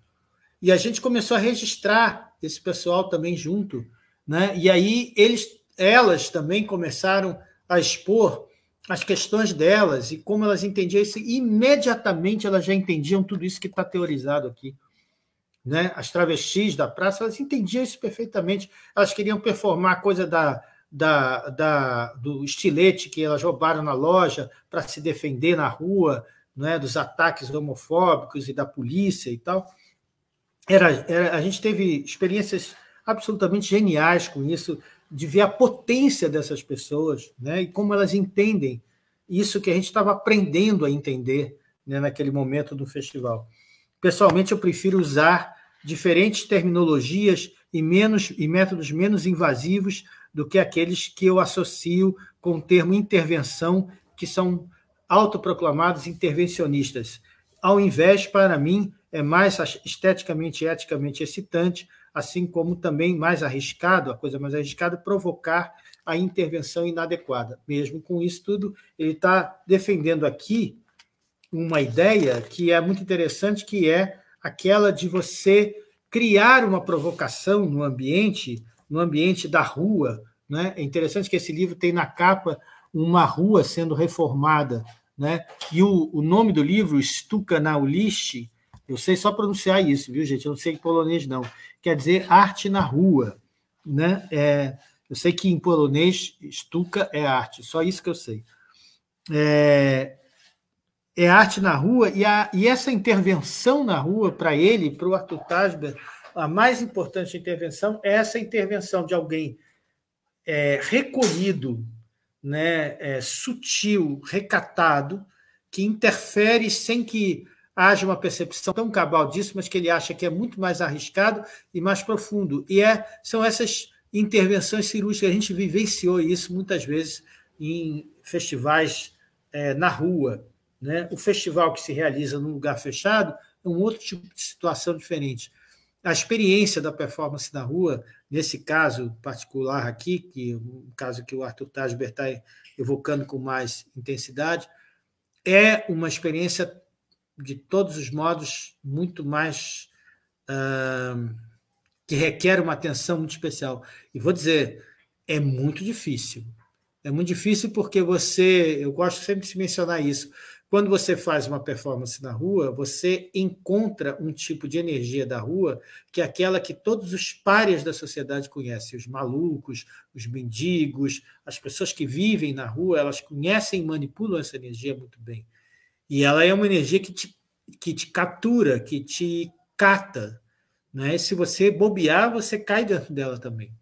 E a gente começou a registrar esse pessoal também junto, né? E aí eles, elas também começaram a expor as questões delas e como elas entendiam isso, imediatamente elas já entendiam tudo isso que está teorizado aqui. Né? As travestis da praça, elas entendiam isso perfeitamente. Elas queriam performar a coisa da, da, da, do estilete que elas roubaram na loja para se defender na rua, né? dos ataques homofóbicos e da polícia e tal. Era, era, a gente teve experiências absolutamente geniais com isso de ver a potência dessas pessoas né, e como elas entendem isso que a gente estava aprendendo a entender né, naquele momento do festival. Pessoalmente, eu prefiro usar diferentes terminologias e, menos, e métodos menos invasivos do que aqueles que eu associo com o termo intervenção, que são autoproclamados intervencionistas. Ao invés, para mim, é mais esteticamente e eticamente excitante assim como também mais arriscado, a coisa mais arriscada, provocar a intervenção inadequada. Mesmo com isso tudo, ele está defendendo aqui uma ideia que é muito interessante, que é aquela de você criar uma provocação no ambiente, no ambiente da rua. Né? É interessante que esse livro tem na capa uma rua sendo reformada, né? E o, o nome do livro, Stuka na Ulice, eu sei só pronunciar isso, viu, gente? Eu não sei em polonês, não. Quer dizer arte na rua. Né? É, eu sei que em polonês, estuca é arte, só isso que eu sei. É, é arte na rua, e, a, e essa intervenção na rua, para ele, para o Arthur Tasber, a mais importante intervenção é essa intervenção de alguém é, recolhido, né, é, sutil, recatado, que interfere sem que haja uma percepção tão cabal disso, mas que ele acha que é muito mais arriscado e mais profundo. E é, são essas intervenções cirúrgicas, a gente vivenciou isso muitas vezes em festivais é, na rua. Né? O festival que se realiza num lugar fechado é um outro tipo de situação diferente. A experiência da performance na rua, nesse caso particular aqui, que é um caso que o Arthur Tajber está evocando com mais intensidade, é uma experiência de todos os modos, muito mais. Uh, que requer uma atenção muito especial. E vou dizer, é muito difícil. É muito difícil porque você, eu gosto sempre de mencionar isso, quando você faz uma performance na rua, você encontra um tipo de energia da rua que é aquela que todos os pares da sociedade conhecem, os malucos, os mendigos, as pessoas que vivem na rua, elas conhecem e manipulam essa energia muito bem. E ela é uma energia que te, que te captura, que te cata. Né? Se você bobear, você cai dentro dela também.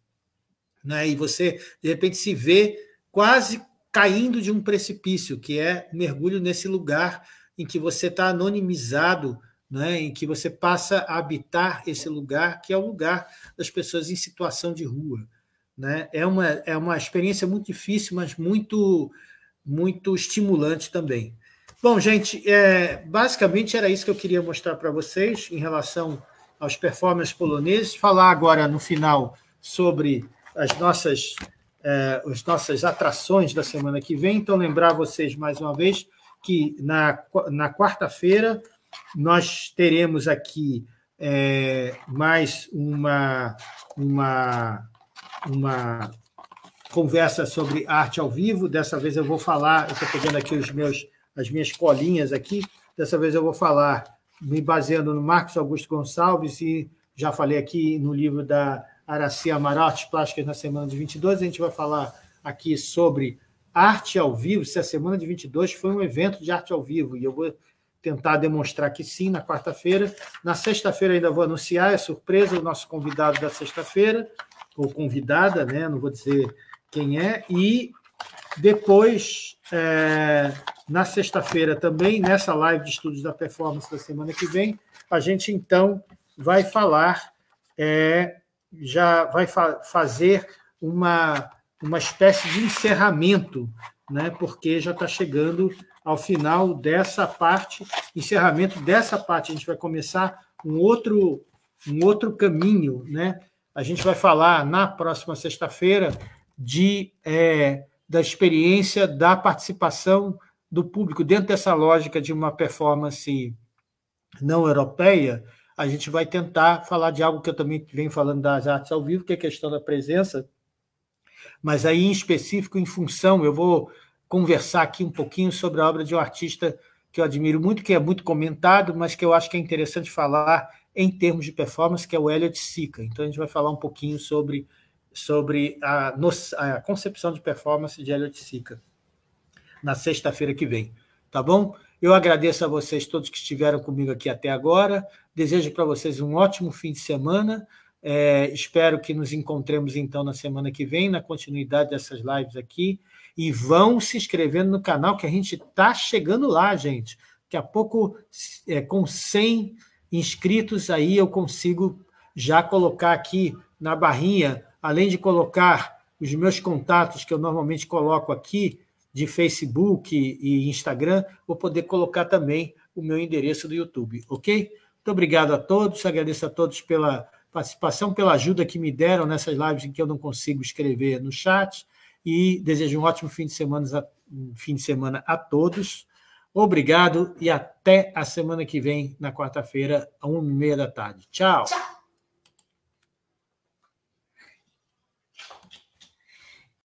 Né? E você, de repente, se vê quase caindo de um precipício, que é mergulho nesse lugar em que você está anonimizado, né? em que você passa a habitar esse lugar, que é o lugar das pessoas em situação de rua. Né? É, uma, é uma experiência muito difícil, mas muito, muito estimulante também. Bom, gente, é, basicamente era isso que eu queria mostrar para vocês em relação aos performances poloneses. Falar agora no final sobre as nossas, é, as nossas atrações da semana que vem. Então, lembrar vocês mais uma vez que na, na quarta-feira nós teremos aqui é, mais uma, uma, uma conversa sobre arte ao vivo. Dessa vez eu vou falar, estou pegando aqui os meus as minhas colinhas aqui. Dessa vez eu vou falar, me baseando no Marcos Augusto Gonçalves e já falei aqui no livro da Araci Amaral, Artes Plásticas na Semana de 22. A gente vai falar aqui sobre arte ao vivo, se a Semana de 22 foi um evento de arte ao vivo. E eu vou tentar demonstrar que sim, na quarta-feira. Na sexta-feira ainda vou anunciar, é surpresa, o nosso convidado da sexta-feira, ou convidada, né? não vou dizer quem é. E depois, é, na sexta-feira também, nessa live de estudos da performance da semana que vem, a gente então vai falar, é, já vai fa fazer uma, uma espécie de encerramento, né, porque já está chegando ao final dessa parte, encerramento dessa parte. A gente vai começar um outro, um outro caminho. Né? A gente vai falar na próxima sexta-feira de. É, da experiência da participação do público dentro dessa lógica de uma performance não europeia, a gente vai tentar falar de algo que eu também venho falando das artes ao vivo, que é a questão da presença, mas aí em específico em função, eu vou conversar aqui um pouquinho sobre a obra de um artista que eu admiro muito, que é muito comentado, mas que eu acho que é interessante falar em termos de performance, que é o Elliot Sica. Então a gente vai falar um pouquinho sobre sobre a, a concepção de performance de Elliot Sica na sexta-feira que vem, tá bom? Eu agradeço a vocês todos que estiveram comigo aqui até agora. Desejo para vocês um ótimo fim de semana. É, espero que nos encontremos então na semana que vem, na continuidade dessas lives aqui. E vão se inscrevendo no canal, que a gente está chegando lá, gente. Daqui a pouco, é, com 100 inscritos, aí eu consigo já colocar aqui na barrinha além de colocar os meus contatos que eu normalmente coloco aqui de Facebook e Instagram, vou poder colocar também o meu endereço do YouTube, ok? Muito obrigado a todos, agradeço a todos pela participação, pela ajuda que me deram nessas lives em que eu não consigo escrever no chat e desejo um ótimo fim de semana, fim de semana a todos. Obrigado e até a semana que vem, na quarta-feira, às uma e meia da tarde. Tchau. Tchau.